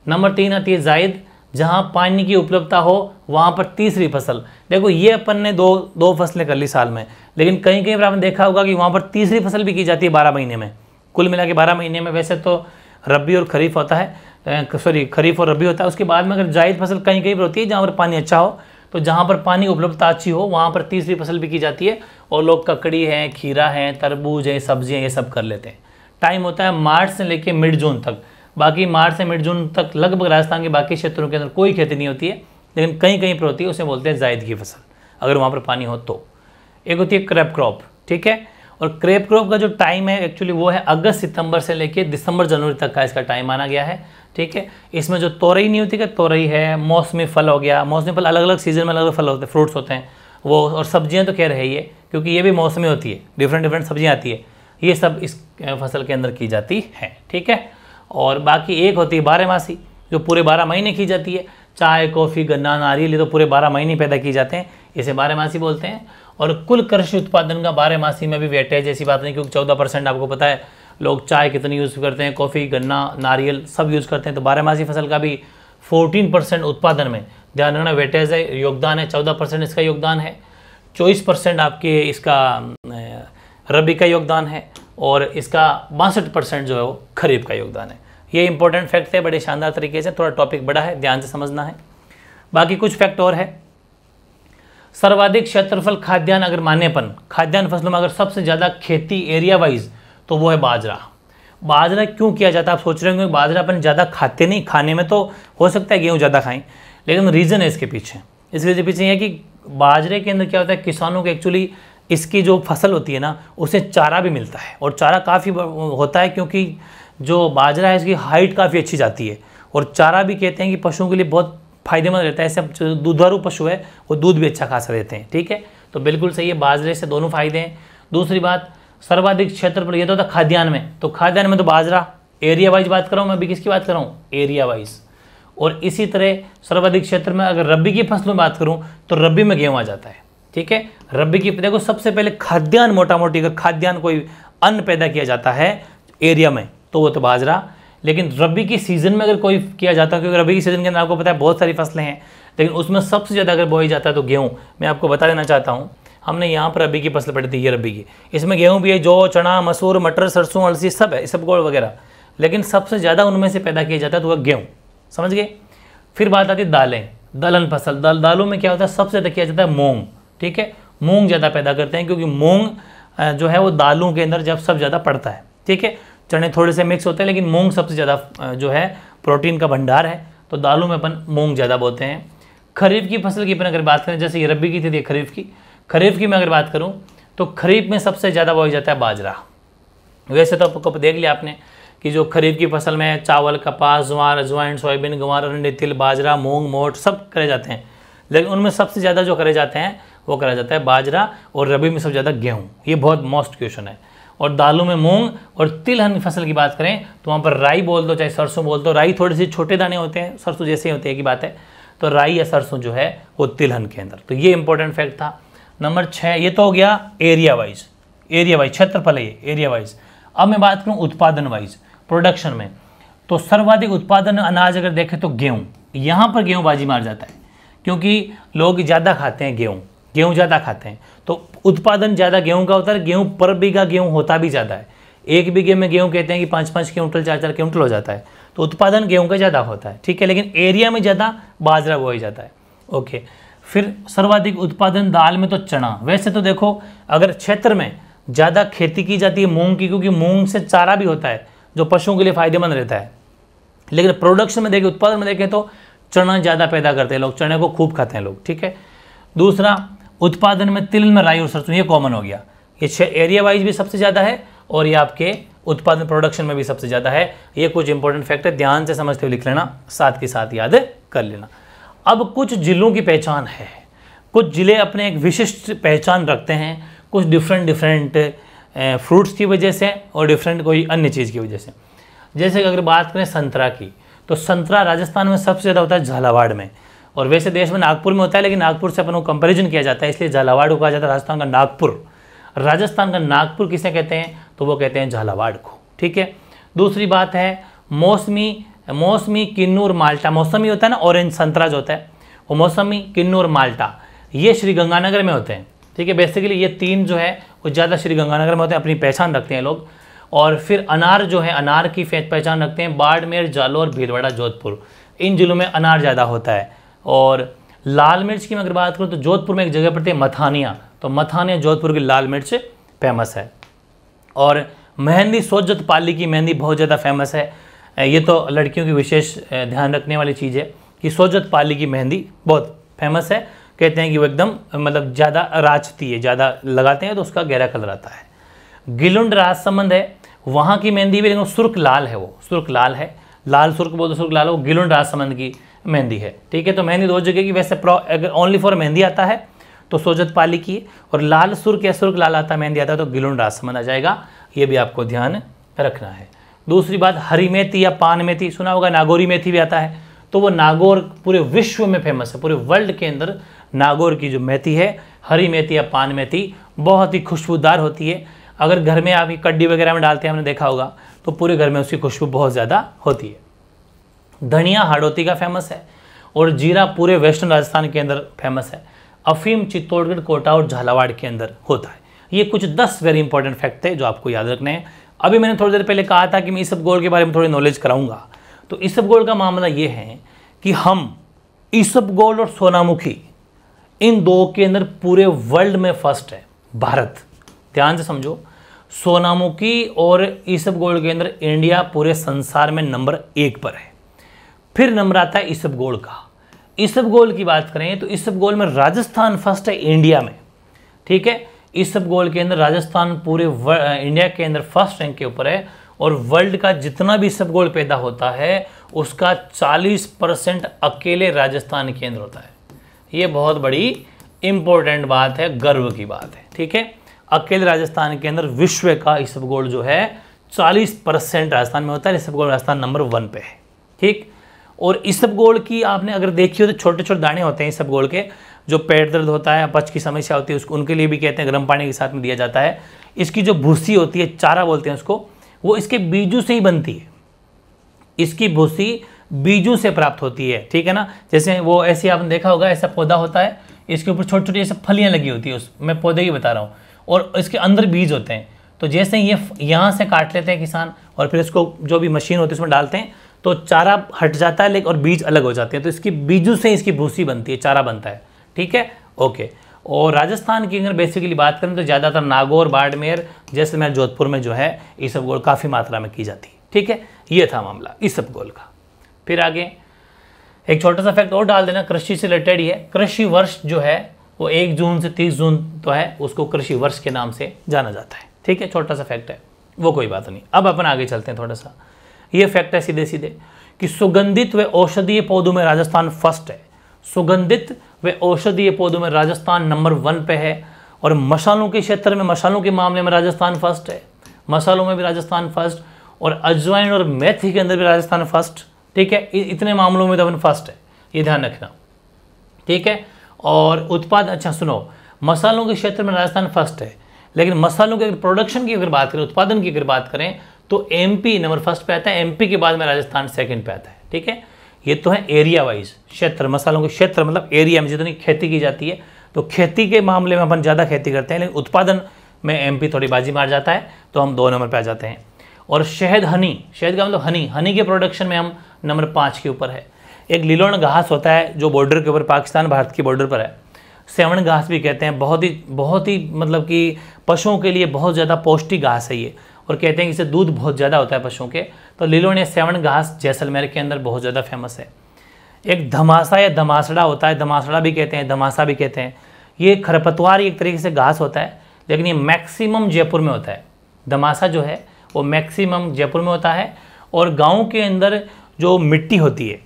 S1: नंबर तीन आती है जायद जहाँ पानी की उपलब्धता हो वहाँ पर तीसरी फसल देखो ये अपन ने दो दो फसलें कर ली साल में लेकिन कहीं कहीं पर आपने देखा होगा कि वहाँ पर तीसरी फसल भी की जाती है बारह महीने में कुल मिला के बारह महीने में वैसे तो रबी और खरीफ होता है सॉरी खरीफ और रबी होता है उसके बाद में अगर जायद फसल कहीं कहीं पर होती है जहाँ पर पानी अच्छा हो तो जहाँ पर पानी उपलब्धता अच्छी हो वहाँ पर तीसरी फसल भी की जाती है और लोग ककड़ी हैं खीरा हैं तरबूज हैं सब्जियाँ ये सब कर लेते हैं टाइम होता है मार्च से लेकर मिड जून तक बाकी मार्च से मिड जून तक लगभग राजस्थान के बाकी क्षेत्रों के अंदर कोई खेती नहीं होती है लेकिन कहीं कहीं पर होती है उसे बोलते हैं जायद की फसल अगर वहाँ पर पानी हो तो एक होती है क्रैप क्रॉप ठीक है और क्रेप क्रॉप का जो टाइम है एक्चुअली वो है अगस्त सितंबर से लेके दिसंबर जनवरी तक का इसका टाइम माना गया है ठीक है इसमें जो तोरई नहीं होती क्या तोरई है मौसमी फल हो गया मौसमी फल अलग अलग सीजन में अलग अलग फल होते हैं फ्रूट्स होते हैं वो और सब्जियाँ तो कह रहे ये क्योंकि ये भी मौसमी होती है डिफरेंट डिफरेंट सब्जियाँ आती है ये सब इस फसल के अंदर की जाती है ठीक है और बाकी एक होती है बारह मासी जो पूरे बारह महीने की जाती है चाय कॉफ़ी गन्ना नारियल ये तो पूरे बारह महीने पैदा किए जाते हैं इसे बारह मासी बोलते हैं और कुल कृषि उत्पादन का बारह मासी में भी वेटेज ऐसी बात नहीं क्योंकि चौदह परसेंट आपको पता है लोग चाय कितनी यूज़ करते हैं कॉफ़ी गन्ना नारियल सब यूज़ करते हैं तो बारह मासी फसल का भी फोर्टीन परसेंट उत्पादन में ध्यान रखना वेटेज है योगदान है चौदह परसेंट इसका योगदान है चौबीस परसेंट आपके इसका रबी का योगदान है और इसका बासठ परसेंट जो है वो खरीफ का योगदान है ये इंपॉर्टेंट फैक्ट है बड़े शानदार तरीके से थोड़ा टॉपिक बड़ा है ध्यान से समझना है बाकी कुछ फैक्ट और है सर्वाधिक क्षेत्रफल खाद्यान्न अगर मान्यपन खाद्यान्न फसलों में अगर सबसे ज़्यादा खेती एरिया वाइज तो वो है बाजरा बाजरा क्यों किया जाता है आप सोच रहे होंगे बाजरा अपन ज़्यादा खाते नहीं खाने में तो हो सकता है गेहूँ ज़्यादा खाएं लेकिन रीज़न है इसके पीछे इस वजह पीछे यह कि बाजरे के अंदर क्या होता है किसानों को एक्चुअली इसकी जो फसल होती है ना उसे चारा भी मिलता है और चारा काफ़ी होता है क्योंकि जो बाजरा है इसकी हाइट काफ़ी अच्छी जाती है और चारा भी कहते हैं कि पशुओं के लिए बहुत फायदेमंद रहता है ऐसे दुधारू पशु है वो दूध भी अच्छा खासा देते हैं ठीक है तो बिल्कुल सही है बाजरे से दोनों फायदे हैं दूसरी बात सर्वाधिक क्षेत्र पर यह तो था खाद्यान्न में तो खाद्यान्न में तो बाजरा एरिया वाइज बात कर रहा हूँ मैं भी किसकी बात कर रहा हूँ एरिया वाइज और इसी तरह सर्वाधिक क्षेत्र में अगर रबी की फसलों में बात करूँ तो रबी में गेहूँ आ जाता है ठीक है रबी की देखो सबसे पहले खाद्यान्न मोटा मोटी अगर खाद्यान्न कोई अन्न पैदा किया जाता है एरिया में तो वो तो बाजरा लेकिन रबी की सीज़न में अगर कोई किया जाता है क्योंकि रबी की सीज़न के अंदर आपको पता है बहुत सारी फसलें हैं लेकिन उसमें सबसे ज़्यादा अगर बोई जाता है तो गेहूँ मैं आपको बता देना चाहता हूँ हमने यहाँ पर रबी की फसल पड़ी थी ये रबी की इसमें गेहूँ भी है जो चना मसूर मटर सरसों अलसी सब है सब गोड़ वगैरह लेकिन सबसे ज़्यादा उनमें से पैदा किया जाता है तो वह गेहूँ समझ गए फिर बात आती है दालें दलहन फसल दल दालों में क्या होता है सबसे ज़्यादा किया जाता है मूंग ठीक है मूँग ज़्यादा पैदा करते हैं क्योंकि मूंग जो है वो दालों के अंदर जब सब ज़्यादा पड़ता है ठीक है चने थोड़े से मिक्स होते हैं लेकिन मूंग सबसे ज़्यादा जो है प्रोटीन का भंडार है तो दालों में अपन मूंग ज़्यादा बोते हैं खरीफ की फसल की अपन अगर बात करें जैसे ये रबी की थी खरीफ की खरीफ की मैं अगर बात करूँ तो खरीफ में सबसे ज़्यादा बोया जाता है बाजरा वैसे तो आपको देख लिया आपने कि जो खरीफ की फसल में चावल कपास ज्वार अजवाइन सोयाबीन गंवार अरंडी तिल बाजरा मूंग मोट सब करे जाते हैं लेकिन उनमें सबसे ज़्यादा जो करे जाते हैं वो करा जाता है बाजरा और रबी में सबसे ज़्यादा गेहूँ ये बहुत मोस्ट क्वेश्चन है और दालों में मूंग और तिलहन फसल की बात करें तो वहाँ पर राई बोल दो चाहे सरसों बोल दो राई थोड़े से छोटे दाने होते हैं सरसों जैसे ही होते हैं की बात है तो राई या सरसों जो है वो तिलहन के अंदर तो ये इंपॉर्टेंट फैक्ट था नंबर छः ये तो हो गया एरिया वाइज एरिया वाइज क्षेत्रफल है ये एरिया वाइज अब मैं बात करूँ उत्पादन वाइज प्रोडक्शन में तो सर्वाधिक उत्पादन अनाज अगर देखें तो गेहूँ यहाँ पर गेहूँ बाजी मार जाता है क्योंकि लोग ज़्यादा खाते हैं गेहूँ गेहूँ ज़्यादा खाते हैं तो उत्पादन ज़्यादा गेहूँ का होता है गेहूँ पर बीघा गेहूं होता भी ज़्यादा है एक बीघे में गेहूँ कहते हैं कि पाँच पाँच क्विंटल चार चार क्विंटल हो जाता है तो उत्पादन गेहूँ का ज़्यादा होता है ठीक है लेकिन एरिया में ज़्यादा बाजरा बोया जाता है ओके फिर सर्वाधिक उत्पादन दाल में तो चना वैसे तो देखो अगर क्षेत्र में ज़्यादा खेती की जाती है मूंग की क्योंकि मूंग से चारा भी होता है जो पशुओं के लिए फायदेमंद रहता है लेकिन प्रोडक्शन में देखें उत्पादन में देखें तो चना ज़्यादा पैदा करते हैं लोग चने को खूब खाते हैं लोग ठीक है दूसरा उत्पादन में तिल में राई और सरसों ये कॉमन हो गया ये छह एरिया वाइज भी सबसे ज़्यादा है और ये आपके उत्पादन प्रोडक्शन में भी सबसे ज़्यादा है ये कुछ इंपॉर्टेंट फैक्ट है ध्यान से समझते हुए लिख लेना साथ के साथ याद कर लेना अब कुछ ज़िलों की पहचान है कुछ ज़िले अपने एक विशिष्ट पहचान रखते हैं कुछ डिफरेंट डिफरेंट फ्रूट्स की वजह से और डिफरेंट कोई अन्य चीज़ की वजह से जैसे अगर बात करें संतरा की तो संतरा राजस्थान में सबसे ज़्यादा होता है झालावाड़ में और वैसे देश में नागपुर में होता है लेकिन नागपुर से अपन को कंपेरिजन किया जाता है इसलिए झालावाड़ को कहा जाता है राजस्थान का नागपुर राजस्थान का नागपुर किसे कहते हैं तो वो कहते हैं झालावाड़ को ठीक है दूसरी बात है मौसमी मौसमी किन्नूर माल्टा मौसमी होता है ना ऑरेंज संतरा जो होता है वो मौसमी किन्नूर माल्टा ये श्री गंगानगर में होते हैं ठीक है बेसिकली ये तीन जो है वो ज़्यादा श्री गंगानगर में होते हैं अपनी पहचान रखते हैं लोग और फिर अनार जो है अनार की पहचान रखते हैं बाड़मेर जालौर भीलवाड़ा जोधपुर इन जिलों में अनार ज़्यादा होता है और लाल मिर्च की मैं अगर बात करूँ तो जोधपुर में एक जगह पड़ती है मथानिया तो मथानिया जोधपुर की लाल मिर्च फेमस है और मेहंदी सोजत पाली की मेहंदी बहुत ज़्यादा फेमस है ये तो लड़कियों की विशेष ध्यान रखने वाली चीज़ है कि सोजत पाली की मेहंदी बहुत फेमस है कहते हैं कि वो एकदम मतलब ज़्यादा राचती है ज़्यादा लगाते हैं तो उसका गहरा कलर आता है गिलुंड राजसमंद है वहाँ की मेहंदी भी लेकिन सुर्ख लाल है वो सुर्ख लाल है लाल सुर्ख बोलते सुर्ख लाल वो गिलुंड राजसमंद की मेहंदी है ठीक है तो मेहंदी दो जगह की वैसे अगर ओनली फॉर मेहंदी आता है तो सोजत पाली की और लाल सुर्ख या सुर्ख लाल आता मेहंदी आता है तो गिलुन रास माना जाएगा ये भी आपको ध्यान रखना है दूसरी बात हरी मेथी या पान मेथी सुना होगा नागौरी मेथी भी आता है तो वो नागौर पूरे विश्व में फेमस है पूरे वर्ल्ड के अंदर नागौर की जो मेथी है हरी मेथी या पान मेथी बहुत ही खुशबूदार होती है अगर घर में आप कड्डी वगैरह में डालते हैं हमने देखा होगा तो पूरे घर में उसकी खुशबू बहुत ज़्यादा होती है धनिया हाड़ौती का फेमस है और जीरा पूरे वेस्टर्न राजस्थान के अंदर फेमस है अफीम चित्तौड़गढ़ कोटा और झालावाड़ के अंदर होता है ये कुछ दस वेरी इंपॉर्टेंट फैक्ट थे जो आपको याद रखने हैं अभी मैंने थोड़ी देर पहले कहा था कि मैं इसब गोल के बारे में थोड़ी नॉलेज कराऊंगा तो इसब गोल का मामला ये है कि हम इसब गोल और सोनामुखी इन दो के अंदर पूरे वर्ल्ड में फर्स्ट है भारत ध्यान से समझो सोनामुखी और ईसब गोल्ड के अंदर इंडिया पूरे संसार में नंबर एक पर है फिर नंबर आता है इसब गोल का इसब गोल की बात करें तो इसब गोल में राजस्थान फर्स्ट है इंडिया में ठीक है इसब गोल के अंदर राजस्थान पूरे इंडिया के अंदर फर्स्ट रैंक के ऊपर है और वर्ल्ड का जितना भी सब गोल पैदा होता है उसका 40 परसेंट अकेले राजस्थान के अंदर होता है ये बहुत बड़ी इंपॉर्टेंट बात है गर्व की बात है ठीक है अकेले राजस्थान के अंदर विश्व का इसब गोल्ड जो है 40 परसेंट राजस्थान में होता है इसब गोल राजस्थान नंबर वन पे है ठीक और इस सब गोल की आपने अगर देखी हो तो छोटे छोटे दाने होते हैं इस सब गोल के जो पेट दर्द होता है पच की समस्या होती है उसको उनके लिए भी कहते हैं गर्म पानी के साथ में दिया जाता है इसकी जो भूसी होती है चारा बोलते हैं उसको वो इसके बीजू से ही बनती है इसकी भूसी बीजू से प्राप्त होती है ठीक है ना जैसे वो ऐसे आपने देखा होगा ऐसा पौधा होता है इसके ऊपर छोटी छोटी ऐसे फलियाँ लगी होती है उस मैं पौधे ही बता रहा हूँ और इसके अंदर बीज होते हैं तो जैसे ये यहाँ से काट लेते हैं किसान और फिर इसको जो भी मशीन होती है उसमें डालते हैं तो चारा हट जाता है लेकिन और बीज अलग हो जाते हैं तो इसकी बीजों से इसकी भूसी बनती है चारा बनता है ठीक है ओके और राजस्थान की अगर बेसिकली बात करें तो ज़्यादातर नागौर बाड़मेर जैसलमेर जोधपुर में जो है ये सब गोल काफ़ी मात्रा में की जाती है ठीक है ये था मामला इस सब गोल का फिर आगे एक छोटा सा फैक्ट और डाल देना कृषि से रिलेटेड ही है कृषि वर्ष जो है वो एक जून से तीस जून तो है उसको कृषि वर्ष के नाम से जाना जाता है ठीक है छोटा सा फैक्ट है वो कोई बात नहीं अब अपन आगे चलते हैं थोड़ा सा ये फैक्ट है सीधे सीधे कि सुगंधित व औषधीय पौधों में राजस्थान फर्स्ट है सुगंधित व औषधीय पौधों में राजस्थान नंबर वन पे है और मसालों के क्षेत्र में मसालों के मामले में राजस्थान फर्स्ट है मसालों में भी राजस्थान फर्स्ट और अजवाइन और मेथी के अंदर भी राजस्थान फर्स्ट ठीक है इतने मामलों में तो अपन फर्स्ट है ये ध्यान रखना ठीक है और उत्पाद अच्छा सुनो मसालों के क्षेत्र में राजस्थान फर्स्ट है लेकिन मसालों के अगर प्रोडक्शन की अगर बात करें उत्पादन की अगर बात करें तो एमपी नंबर फर्स्ट पे आता है एमपी के बाद में राजस्थान सेकंड पे आता है ठीक है ये तो है एरिया वाइज क्षेत्र मसालों के क्षेत्र मतलब एरिया में जितनी खेती की जाती है तो खेती के मामले में अपन ज़्यादा खेती करते हैं लेकिन उत्पादन में पी थोड़ी बाजी मार जाता है तो हम दो नंबर पर आ जाते हैं और शहद हनी शहद का मतलब हनी हनी के प्रोडक्शन में हम नंबर पाँच के ऊपर है एक लिलोण घास होता है जो बॉर्डर के ऊपर पाकिस्तान भारत की बॉर्डर पर है सेवण घास भी कहते हैं बहुत ही बहुत ही मतलब कि पशुओं के लिए बहुत ज़्यादा पौष्टिक घास है ये और कहते हैं कि इसे दूध बहुत ज़्यादा होता है पशुओं के तो लिलोनिया सेवन घास जैसलमेर के अंदर बहुत ज़्यादा फेमस है एक धमासा या धमासड़ा होता है धमासड़ा भी कहते हैं धमासा भी कहते हैं ये खरपतवार एक तरीके से घास होता है लेकिन ये मैक्सिमम जयपुर में होता है धमासा जो है वो मैक्सिमम जयपुर में होता है और गाँव के अंदर जो मिट्टी होती है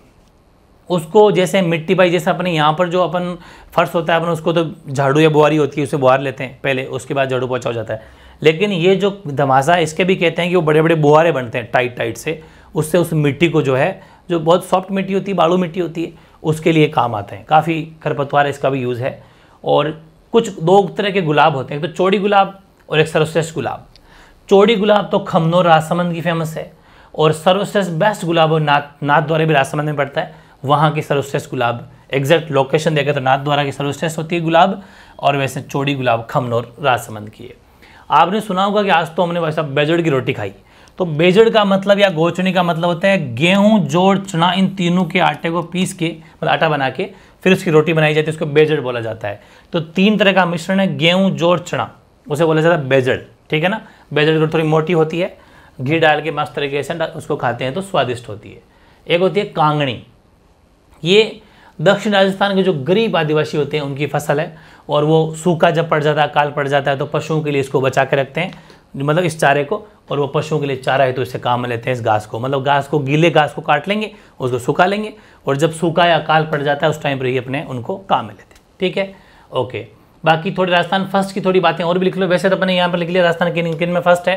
S1: उसको जैसे मिट्टी भाई जैसे अपने यहाँ पर जो अपन फर्श होता है अपन उसको तो झाड़ू या बुआरी होती है उसे बुआर लेते हैं पहले उसके बाद झाड़ू पहुँचा हो जाता है लेकिन ये जो धमासा इसके भी कहते हैं कि वो बड़े बड़े बुहारे बनते हैं टाइट टाइट से उससे उस मिट्टी को जो है जो बहुत सॉफ्ट मिट्टी होती है बालू मिट्टी होती है उसके लिए काम आते हैं काफ़ी खरपतवार इसका भी यूज़ है और कुछ दो तरह के गुलाब होते हैं तो चौड़ी गुलाब और एक सर्वश्रेष्ठ गुलाब चौड़ी गुलाब तो खमनौर राजसमंद की फेमस है और सर्वश्रेष्ठ बेस्ट गुलाब और नाथ नाथ द्वारा भी राजसमंद में पड़ता है वहाँ की सर्वश्रेष्ठ गुलाब एग्जैक्ट लोकेशन देखें तो नाथ द्वारा की सर्वश्रेष्ठ होती है गुलाब और वैसे चौड़ी गुलाब खमनौर राजसमंद की है आपने सुना होगा कि आज तो हमने वैसा बेजड़ की रोटी खाई तो बेजड़ का मतलब या गोचनी का मतलब होता है गेहूं जोड़ चना इन तीनों के आटे को पीस के मतलब आटा बना के फिर उसकी रोटी बनाई जाती है उसको बेजड़ बोला जाता है तो तीन तरह का मिश्रण है गेहूं जोड़ चना उसे बोला जाता है बेजड़ ठीक है ना बेजड़ की थोड़ी मोटी होती है घी डाल के मस्त तरीके से उसको खाते हैं तो स्वादिष्ट होती है एक होती है कांगड़ी ये दक्षिण राजस्थान के जो गरीब आदिवासी होते हैं उनकी फसल है और वो सूखा जब पड़ जाता है काल पड़ जाता है तो पशुओं के लिए इसको बचा के रखते हैं मतलब इस चारे को और वो पशुओं के लिए चारा है तो इससे काम में लेते हैं इस घास को मतलब घास को गीले घास को काट लेंगे उसको सुखा लेंगे और जब सूखा या काल पड़ जाता है उस टाइम पर ही अपने उनको काम में लेते हैं ठीक है ओके बाकी थोड़ी राजस्थान फर्स्ट की थोड़ी बातें और भी लिख लो वैसे तो अपने यहाँ पर लिख लिया राजस्थान किन किन में फर्स्ट है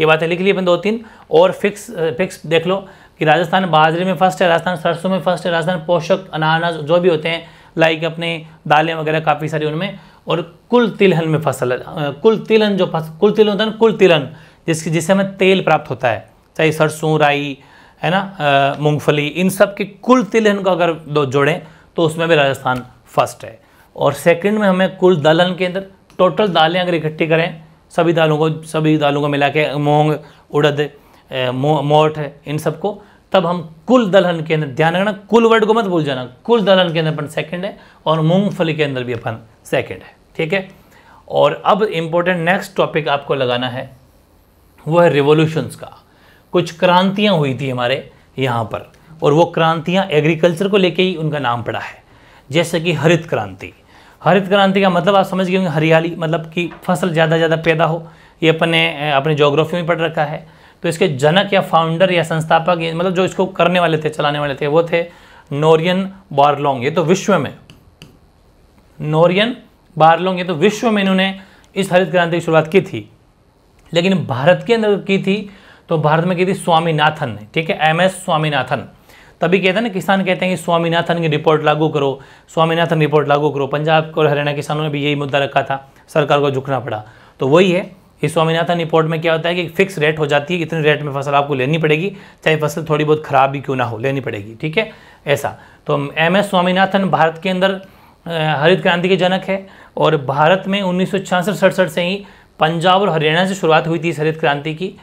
S1: ये बातें लिख ली अपने दो तीन और फिक्स फिक्स देख लो कि राजस्थान बाजरे में फर्स्ट है राजस्थान सरसों में फर्स्ट है राजस्थान पोषक अनाज जो भी होते हैं लाइक अपने दालें वगैरह काफ़ी सारी उनमें और कुल तिलहन में फसल कुल तिलहन जो फसल कुल तिलहन होता है ना कुल तिलहन जिसकी जिससे हमें तेल प्राप्त होता है चाहे सरसों राई है ना मूंगफली इन सब के कुल तिलहन को अगर दो जोड़ें तो उसमें भी राजस्थान फर्स्ट है और सेकंड में हमें कुल दलहन के अंदर टोटल दालें अगर इकट्ठी करें सभी दालों को सभी दालों को मिला के मूँग उड़द मोठ इन सबको तब हम कुल दलहन के अंदर ध्यान रखना कुल वर्ड को मत भूल जाना कुल दलहन के अंदर अपन सेकंड है और मूंगफली के अंदर भी अपन सेकंड है ठीक है और अब इम्पोर्टेंट नेक्स्ट टॉपिक आपको लगाना है वो है रिवोल्यूशंस का कुछ क्रांतियाँ हुई थी हमारे यहाँ पर और वो क्रांतियाँ एग्रीकल्चर को लेके ही उनका नाम पड़ा है जैसे कि हरित क्रांति हरित क्रांति का मतलब आप समझ गए होंगे हरियाली मतलब कि फसल ज़्यादा ज़्यादा पैदा हो ये अपने अपने जोग्राफी में पढ़ रखा है तो इसके जनक या फाउंडर या संस्थापक मतलब जो इसको करने वाले थे चलाने वाले थे वो थे नोरियन बारलोंग ये तो विश्व में नोरियन बारलोंग ये तो विश्व में इन्होंने इस हरित क्रांति की शुरुआत की थी लेकिन भारत के अंदर की थी तो भारत में की थी स्वामीनाथन ने ठीक है एम एस स्वामीनाथन तभी कहते हैं ना किसान कहते हैं कि स्वामीनाथन की रिपोर्ट लागू करो स्वामीनाथन रिपोर्ट लागू करो पंजाब और हरियाणा किसानों ने भी यही मुद्दा रखा था सरकार को झुकना पड़ा तो वही है ये स्वामीनाथन रिपोर्ट में क्या होता है कि फिक्स रेट हो जाती है इतने रेट में फसल आपको लेनी पड़ेगी चाहे फसल थोड़ी बहुत ख़राब भी क्यों ना हो लेनी पड़ेगी ठीक है ऐसा तो एम एस स्वामीनाथन भारत के अंदर हरित क्रांति के जनक है और भारत में उन्नीस सौ से ही पंजाब और हरियाणा से शुरुआत हुई थी इस हरित क्रांति की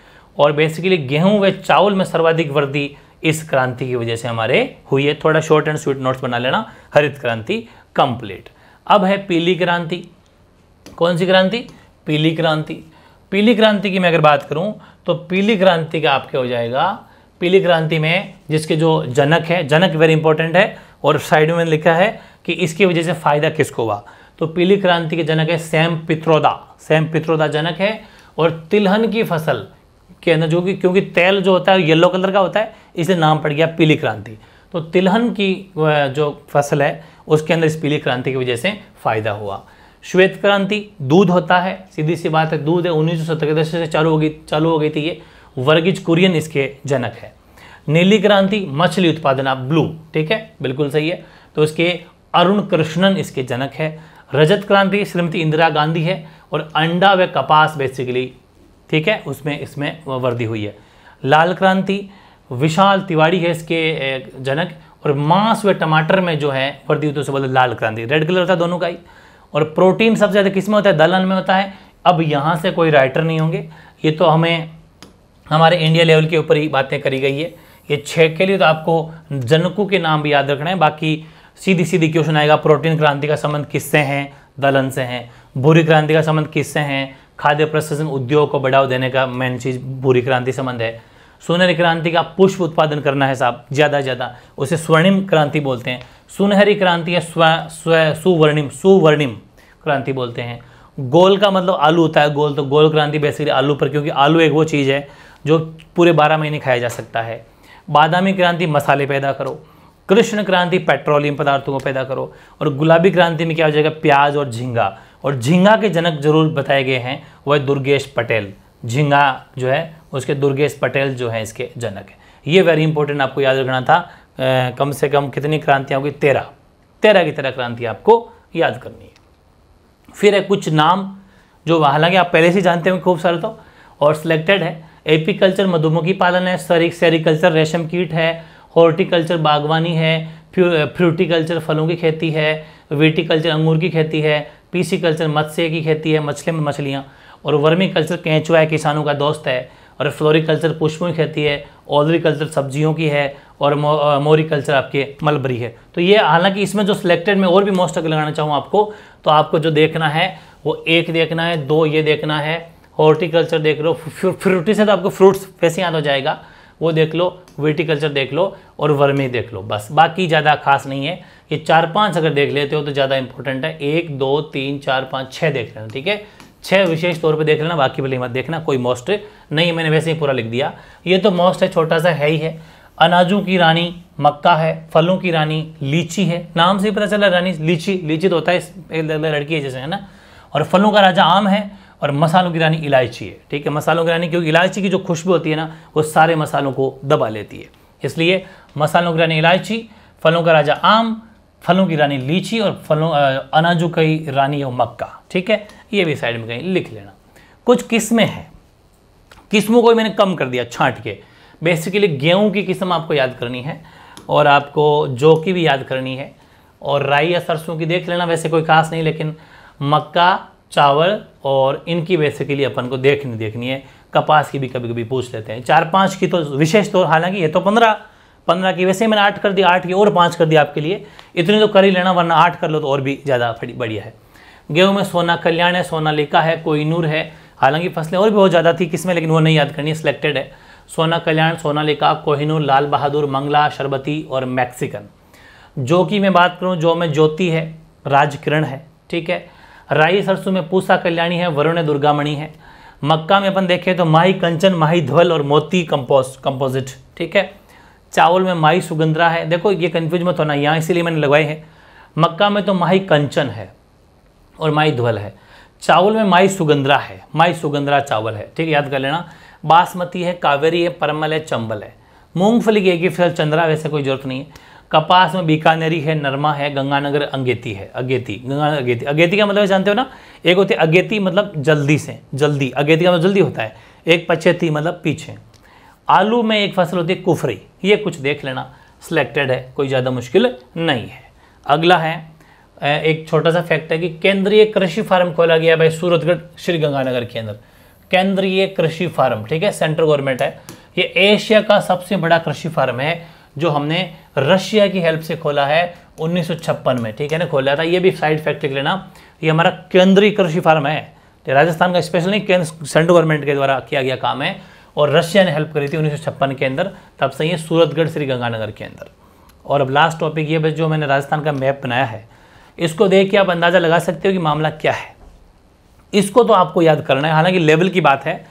S1: और बेसिकली गेहूँ व चावल में सर्वाधिक वृद्धि इस क्रांति की वजह से हमारे हुई है थोड़ा शॉर्ट एंड स्वीट नोट्स बना लेना हरित क्रांति कंप्लीट अब है पीली क्रांति कौन सी क्रांति पीली क्रांति पीली क्रांति की मैं अगर बात करूं तो पीली क्रांति का आपके हो जाएगा पीली क्रांति में जिसके जो जनक है जनक वेरी इंपॉर्टेंट है और साइड में लिखा है कि इसकी वजह से फ़ायदा किसको हुआ तो पीली क्रांति के जनक है सैम पित्रोदा सैम पित्रोदा जनक है और तिलहन की फसल के अंदर जो कि क्योंकि तेल जो होता है येलो कलर का होता है इसलिए नाम पड़ गया पीली क्रांति तो तिलहन की जो फसल है उसके अंदर इस पीली क्रांति की वजह से फ़ायदा हुआ श्वेत क्रांति दूध होता है सीधी सी बात है दूध है उन्नीस सौ से चालू हो गई चालू हो गई थी ये वर्गीज कुरियन इसके जनक है नीली क्रांति मछली उत्पादन आप ब्लू ठीक है बिल्कुल सही है तो इसके अरुण कृष्णन इसके जनक है रजत क्रांति श्रीमती इंदिरा गांधी है और अंडा व कपास बेसिकली ठीक है उसमें इसमें वर्दी हुई है लाल क्रांति विशाल तिवारी है इसके जनक और मांस व टमाटर में जो है वर्दी तो उसे बोले लाल क्रांति रेड कलर था दोनों का ही और प्रोटीन सबसे ज़्यादा किस में होता है दलहन में होता है अब यहाँ से कोई राइटर नहीं होंगे ये तो हमें हमारे इंडिया लेवल के ऊपर ही बातें करी गई है ये छः के लिए तो आपको जनकू के नाम भी याद रखना है बाकी सीधी सीधी क्वेश्चन आएगा प्रोटीन क्रांति का संबंध किससे हैं दलहन से है भूरी क्रांति का संबंध किससे हैं खाद्य प्रोसेसिंग उद्योग को बढ़ावा देने का मेन चीज़ भूरी क्रांति संबंध है सुनहरी क्रांति का पुष्प उत्पादन करना है साहब ज़्यादा ज़्यादा उसे स्वर्णिम क्रांति बोलते हैं सुनहरी क्रांति या स्व स्व सुवर्णिम सुवर्णिम क्रांति बोलते हैं गोल का मतलब आलू होता है गोल तो गोल क्रांति बेसिकली आलू पर क्योंकि आलू एक वो चीज़ है जो पूरे बारह महीने खाया जा सकता है बादामी क्रांति मसाले पैदा करो कृष्ण क्रांति पेट्रोलियम पदार्थों को पैदा करो और गुलाबी क्रांति में क्या हो जाएगा प्याज और झींगा और झींगा के जनक जरूर बताए गए हैं वह दुर्गेश पटेल झिंगा जो है उसके दुर्गेश पटेल जो है इसके जनक है ये वेरी इंपॉर्टेंट आपको याद रखना था आ, कम से कम कितनी क्रांतियाँ होगी तेरह तेरह की तरह क्रांति आपको याद करनी है फिर है कुछ नाम जो हालांकि आप पहले से जानते होंगे खूब सारे तो और सिलेक्टेड है एपीकल्चर मधुमक्खी पालन है सरी सेरिकल्चर रेशम कीट है हॉर्टिकल्चर बागवानी है फ्रूटिकल्चर फलों की खेती है विटिकल्चर अंगूर की खेती है पीसी कल्चर मत्स्य की खेती है मछली में मछलियाँ और वर्मी कल्चर केंचुआ है किसानों का दोस्त है और फ्लोरिकल्चर पुष्पों की खेती है कल्चर सब्जियों की है और मोरी कल्चर आपके मलबरी है तो ये हालांकि इसमें जो सिलेक्टेड में और भी मोस्ट लगाना चाहूँ आपको तो आपको जो देखना है वो एक देखना है दो ये देखना है हॉर्टिकल्चर देख लो फ्रूटी से तो आपको फ्रूट्स वैसे याद हो जाएगा वो देख लो विटिकल्चर देख लो और वर्मी देख लो बस बाकी ज़्यादा खास नहीं है ये चार पांच अगर देख लेते हो तो ज़्यादा इंपॉर्टेंट है एक दो तीन चार पाँच छः देख लेना ठीक है छः विशेष तौर पे देख लेना बाकी भले मत देखना कोई मोस्ट नहीं मैंने वैसे ही पूरा लिख दिया ये तो मोस्ट है छोटा सा है ही है अनाजों की रानी मक्का है फलों की रानी लीची है नाम से ही पता चला रानी लीची लीची तो होता है एक लड़की है जैसे है ना और फलों का राजा आम है और मसालों की रानी इलायची है ठीक है मसालों की रानी क्योंकि इलायची की जो खुशबू होती है ना वो सारे मसालों को दबा लेती है इसलिए मसालों की रानी इलायची फलों का राजा आम फलों की रानी लीची और फलों अनाजों की रानी है मक्का ठीक है ये भी साइड में कहीं लिख लेना कुछ किस्में हैं किस्मों को मैंने कम कर दिया छांट के बेसिकली गेहूं की किस्म आपको याद करनी है और आपको जौ की भी याद करनी है और राई या सरसों की देख लेना वैसे कोई खास नहीं लेकिन मक्का चावल और इनकी बेसिकली अपन को देखनी देखनी है कपास की भी कभी कभी पूछ लेते हैं चार पांच की तो विशेष तौर तो, हालांकि ये तो पंद्रह पंद्रह की वैसे मैंने आठ कर दी आठ की और पाँच कर दी आपके लिए इतनी तो कर ही लेना वरना आठ कर लो तो और भी ज़्यादा बढ़िया है गेहूँ में सोना कल्याण है सोना लेखा है कोई नूर है हालांकि फसलें और भी बहुत ज़्यादा थी किसमें लेकिन वो नहीं याद करनी है सिलेक्टेड है सोना कल्याण सोना लेखा कोहिनूर लाल बहादुर मंगला शरबती और मैक्सिकन जो की मैं बात करूँ जो में ज्योति है राजकिरण है ठीक है राई सरसों में पूसा कल्याणी है वरुण दुर्गामणि है मक्का में अपन देखें तो माही कंचन माही धवल और मोती कंपोस्ट कंपोजिट ठीक है चावल में माही सुगंधरा है देखो ये कन्फ्यूज मत होना यहाँ इसीलिए मैंने लगवाए हैं मक्का में तो माही कंचन है और माही ध्वल है चावल में माई सुगंधरा है माई सुगंधरा चावल है ठीक याद कर लेना बासमती है कावेरी है परमल है चंबल है मूंगफली की एक ही फसल चंद्रा वैसे कोई जरूरत नहीं है कपास में बीकानेरी है नरमा है गंगानगर अंगेती है अगेती गंगानगर अगेती अगेती का मतलब जानते हो ना एक होती है अगेती मतलब जल्दी से जल्दी अगेती का मतलब जल्दी होता है एक पछेती मतलब पीछे आलू में एक फसल होती है कुफरी ये कुछ देख लेना सिलेक्टेड है कोई ज़्यादा मुश्किल नहीं है अगला है एक छोटा सा फैक्ट है कि केंद्रीय कृषि फार्म खोला गया भाई सूरतगढ़ श्री गंगानगर के अंदर केंद्रीय कृषि फार्म ठीक है सेंट्रल गवर्नमेंट है ये एशिया का सबसे बड़ा कृषि फार्म है जो हमने रशिया की हेल्प से खोला है उन्नीस में ठीक है ना खोला था ये भी साइड फैक्ट लेना ये हमारा केंद्रीय कृषि फार्म है राजस्थान का स्पेशल नहीं केंद्र सेंट्रल गवर्नमेंट के द्वारा किया गया काम है और रशिया ने हेल्प करी थी उन्नीस के अंदर तब सही है सूरतगढ़ श्री गंगानगर के अंदर और अब लास्ट टॉपिक ये बस जो मैंने राजस्थान का मैप बनाया है इसको देख के आप अंदाज़ा लगा सकते हो कि मामला क्या है इसको तो आपको याद करना है हालांकि लेवल की बात है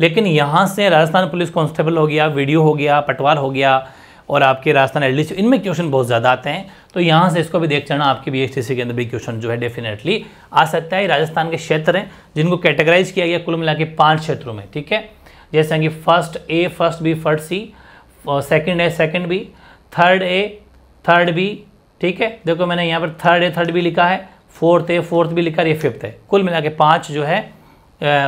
S1: लेकिन यहाँ से राजस्थान पुलिस कांस्टेबल हो गया वीडियो हो गया पटवार हो गया और आपके राजस्थान एल इनमें क्वेश्चन बहुत ज़्यादा आते हैं तो यहाँ से इसको भी देख चढ़ना आपके बी के अंदर भी क्वेश्चन जो है डेफिनेटली आ सकता है राजस्थान के क्षेत्र हैं जिनको कैटेगराइज किया गया कुल मिला के पाँच क्षेत्रों में ठीक है जैसे कि first A first B first C second A second B third A third B ठीक है देखो मैंने यहाँ पर थर्ड ए थर्ड बी लिखा है फोर्थ ए फोर्थ बी लिखा है ये फिफ्थ है कुल मिला के पाँच जो है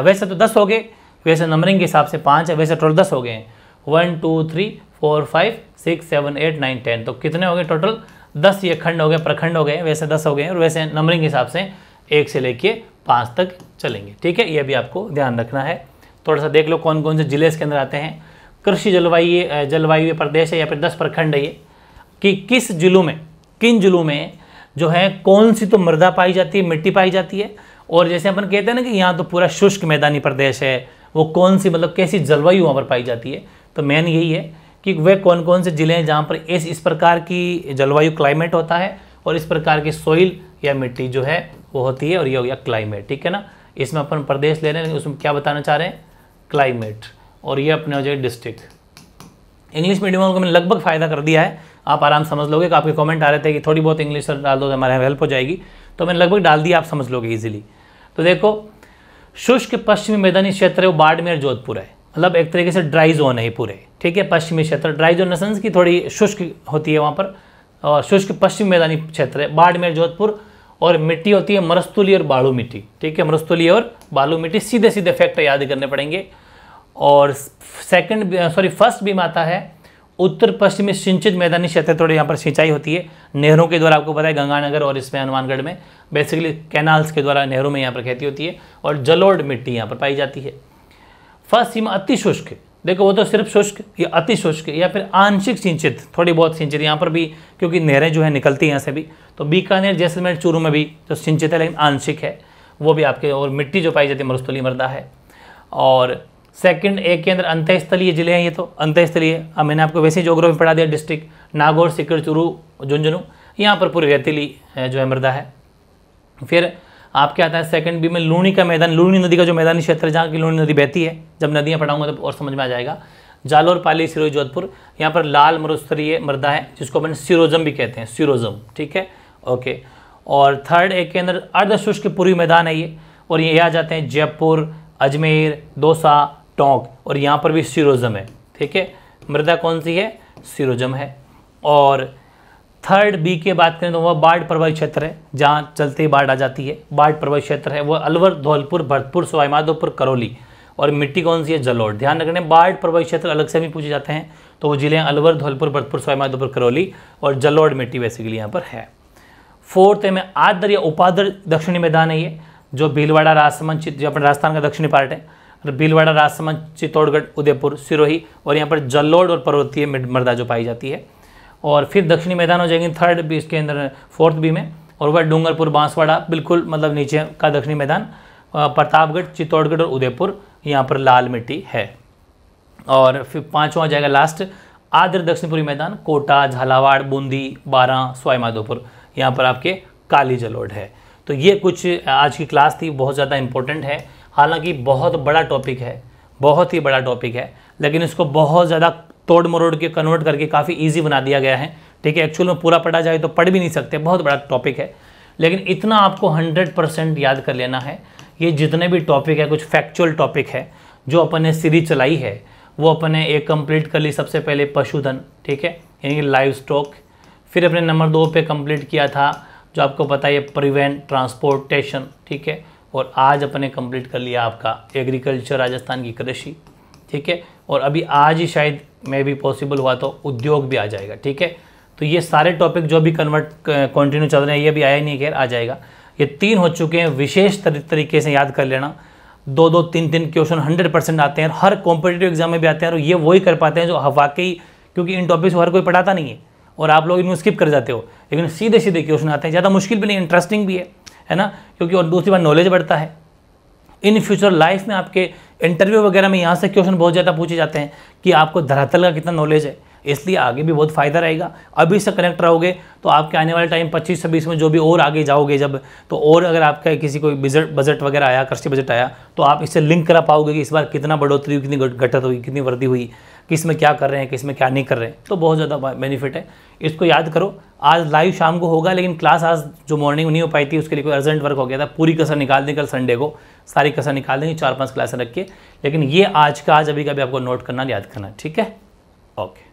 S1: वैसे तो दस हो गए वैसे नंबरिंग के हिसाब से पाँच है वैसे टोटल दस हो गए हैं one two three four five six seven eight nine ten तो कितने हो गए टोटल दस ये खंड हो गए प्रखंड हो गए वैसे दस हो गए और वैसे नंबरिंग के हिसाब से एक से लेके पाँच तक चलेंगे ठीक है ये भी आपको ध्यान रखना है थोड़ा सा देख लो कौन कौन से ज़िले इसके अंदर आते हैं कृषि जलवायु जलवायु प्रदेश है या फिर दस प्रखंड है ये कि किस जिलों में किन जिलों में जो है कौन सी तो मृदा पाई जाती है मिट्टी पाई जाती है और जैसे अपन कहते हैं ना कि यहाँ तो पूरा शुष्क मैदानी प्रदेश है वो कौन सी मतलब कैसी जलवायु वहाँ पर पाई जाती है तो मेन यही है कि वे कौन कौन से ज़िले हैं जहाँ पर इस इस प्रकार की जलवायु क्लाइमेट होता है और इस प्रकार की सॉइल या मिट्टी जो है वो होती है और ये हो गया क्लाइमेट ठीक है ना इसमें अपन प्रदेश ले रहे हैं उसमें क्या बताना चाह रहे हैं क्लाइमेट और ये अपने हो जाए डिस्ट्रिक्ट इंग्लिश मीडियम को मैंने लगभग फ़ायदा कर दिया है आप आराम समझ लोगे कि आपके कमेंट आ रहे थे कि थोड़ी बहुत इंग्लिश सर डाल दो तो हमारे हेल्प हो जाएगी तो मैंने लगभग डाल दिया आप समझ लोगे ईजिली तो देखो शुष्क पश्चिमी मैदानी क्षेत्र है वो बाड़मेर जोधपुर है मतलब एक तरीके से ड्राई जोन है पूरे ठीक है पश्चिमी क्षेत्र ड्राई जोन सेंस की थोड़ी शुष्क होती है वहाँ पर और शुष्क पश्चिमी मैदानी क्षेत्र है बाड़मेर जोधपुर और मिट्टी होती है मरस्तुली और बालू मिट्टी ठीक है मरस्तुली और बालू मिट्टी सीधे सीधे फैक्ट याद करने पड़ेंगे और सेकंड सॉरी फर्स्ट बीम आता है उत्तर पश्चिमी सिंचित मैदानी क्षेत्र थोड़े यहाँ पर सिंचाई होती है नहरों के द्वारा आपको पता है गंगानगर और इसमें हनुमानगढ़ में बेसिकली कैनाल्स के द्वारा नहरों में यहाँ पर खेती होती है और जलोड़ मिट्टी यहाँ पर पाई जाती है फर्स्ट सीमा अति शुष्क देखो वो तो सिर्फ शुष्क या अति शुष्क या फिर आंशिक सिंचित थोड़ी बहुत सिंचित यहाँ पर भी क्योंकि नहरें जो है निकलती हैं यहाँ से भी तो बीकानेर जैसलमेर चूरू में भी जो तो सिंचित है लेकिन आंशिक है वो भी आपके और मिट्टी जो पाई जाती है मरुस्थली मरदा है और सेकंड एक के अंदर अंतस्थलीय जिले हैं ये तो अंतस्थलीय अब मैंने आपको वैसे ही जोग्राफी पढ़ा दिया डिस्ट्रिक्ट नागौर सिकर चुरू झुंझुनू यहाँ पर पूरी रेतीली जो है मृदा है फिर आपके आता है सेकंड बी में लूणी का मैदान लूणी नदी का जो मैदानी क्षेत्र है जहाँ की लूणी नदी बहती है जब नदियाँ पढ़ाऊंगा तो और समझ में आ जाएगा जालोर पाली सिरोही जोधपुर यहाँ पर लाल मरुस्तरीय मृदा है जिसको अपन सिरोजम भी कहते हैं सिरोजम ठीक है ओके और थर्ड एक के अंदर अर्धशुष्क पूर्वी मैदान है ये और ये आ जाते हैं जयपुर अजमेर दौसा टोंक और यहाँ पर भी सीरोज़म है ठीक है मृदा कौन सी है सीरोजम है और थर्ड बी के बात करें तो वह बाढ़ प्रभावित क्षेत्र है जहाँ चलते ही बाढ़ आ जाती है बाढ़ प्रभावित क्षेत्र है वह अलवर धौलपुर भरतपुर सवाईमाधोपुर करौली और मिट्टी कौन सी है जलोड़ ध्यान रखने बाढ़ प्रभावित क्षेत्र अलग से भी पूछे जाते हैं तो वो जिले हैं अलवर धौलपुर भरतपुर सवाईमाधोपुर करौली और जलोड़ मिट्टी बेसिकली यहाँ पर है फोर्थ है में आदर या उपादर दक्षिणी मैदान है ये जो भीलवाड़ा राजसमंद जो अपने राजस्थान का दक्षिणी पार्ट है मतलब भीलवाड़ा राजसमंद चित्तौड़गढ़ उदयपुर सिरोही और यहाँ पर जल्लोड और पर्वतीय मृदा जो पाई जाती है और फिर दक्षिणी मैदान हो जाएंगे थर्ड बी इसके अंदर फोर्थ बी में और वह डूंगरपुर बांसवाड़ा बिल्कुल मतलब नीचे का दक्षिणी मैदान प्रतापगढ़ चित्तौड़गढ़ और उदयपुर यहाँ पर लाल मिट्टी है और फिर पाँचवा जाएगा लास्ट आद्र दक्षिणपुरी मैदान कोटा झालावाड़ बूंदी बारह स्वाईमाधोपुर यहाँ पर आपके काली जलोड है तो ये कुछ आज की क्लास थी बहुत ज़्यादा इंपॉर्टेंट है हालांकि बहुत बड़ा टॉपिक है बहुत ही बड़ा टॉपिक है लेकिन इसको बहुत ज़्यादा तोड़ मरोड़ के कन्वर्ट करके काफ़ी ईजी बना दिया गया है ठीक है एक्चुअल में पूरा पढ़ा जाए तो पढ़ भी नहीं सकते बहुत बड़ा टॉपिक है लेकिन इतना आपको हंड्रेड परसेंट याद कर लेना है ये जितने भी टॉपिक है कुछ फैक्चुअल टॉपिक है जो अपन ने सीरीज चलाई है वो अपन ने एक कंप्लीट कर ली सबसे पहले पशुधन ठीक है यानी कि लाइव स्टॉक फिर अपने नंबर दो पे कंप्लीट किया था जो आपको पता है प्रिवेंट ट्रांसपोर्टेशन ठीक है और आज अपने कंप्लीट कर लिया आपका एग्रीकल्चर राजस्थान की कृषि ठीक है और अभी आज ही शायद में भी पॉसिबल हुआ तो उद्योग भी आ जाएगा ठीक है तो ये सारे टॉपिक जो भी कन्वर्ट कंटिन्यू चल रहे हैं ये भी आया नहीं खैर आ जाएगा ये तीन हो चुके हैं विशेष तरीके से याद कर लेना दो दो तीन तीन क्वेश्चन हंड्रेड परसेंट आते हैं हर कॉम्पिटेटिव एग्जाम में भी आते हैं और ये वही कर पाते हैं जो वाकई क्योंकि इन टॉपिक्स को हर कोई पढ़ाता नहीं है और आप लोग इनको स्किप कर जाते हो लेकिन सीधे सीधे क्वेश्चन आते हैं ज़्यादा मुश्किल भी नहीं इंटरेस्टिंग भी है है ना क्योंकि और दूसरी बार नॉलेज बढ़ता है इन फ्यूचर लाइफ में आपके इंटरव्यू वगैरह में यहाँ से क्वेश्चन बहुत ज़्यादा पूछे जाते हैं कि आपको धरातल का कितना नॉलेज है इसलिए आगे भी बहुत फ़ायदा रहेगा अभी से कनेक्ट रहोगे तो आपके आने वाले टाइम पच्चीस बीस में जो भी और आगे जाओगे जब तो और अगर आपका किसी कोई बजट बजट वगैरह आया कृषि बजट आया तो आप इससे लिंक करा पाओगे कि इस बार कितना बढ़ोतरी हुई कितनी घटत हुई कितनी वृद्धि हुई किस में क्या कर रहे हैं किस में क्या नहीं कर रहे हैं तो बहुत ज़्यादा बेनिफिट है इसको याद करो आज लाइव शाम को होगा लेकिन क्लास आज जो मॉर्निंग नहीं हो पाई थी उसके लिए कोई अर्जेंट वर्क हो गया था पूरी कसर निकाल दें कल संडे को सारी कसर निकाल देंगे चार पाँच क्लासें रख के लेकिन ये आज का आज अभी का भी आपको नोट करना याद करना ठीक है ओके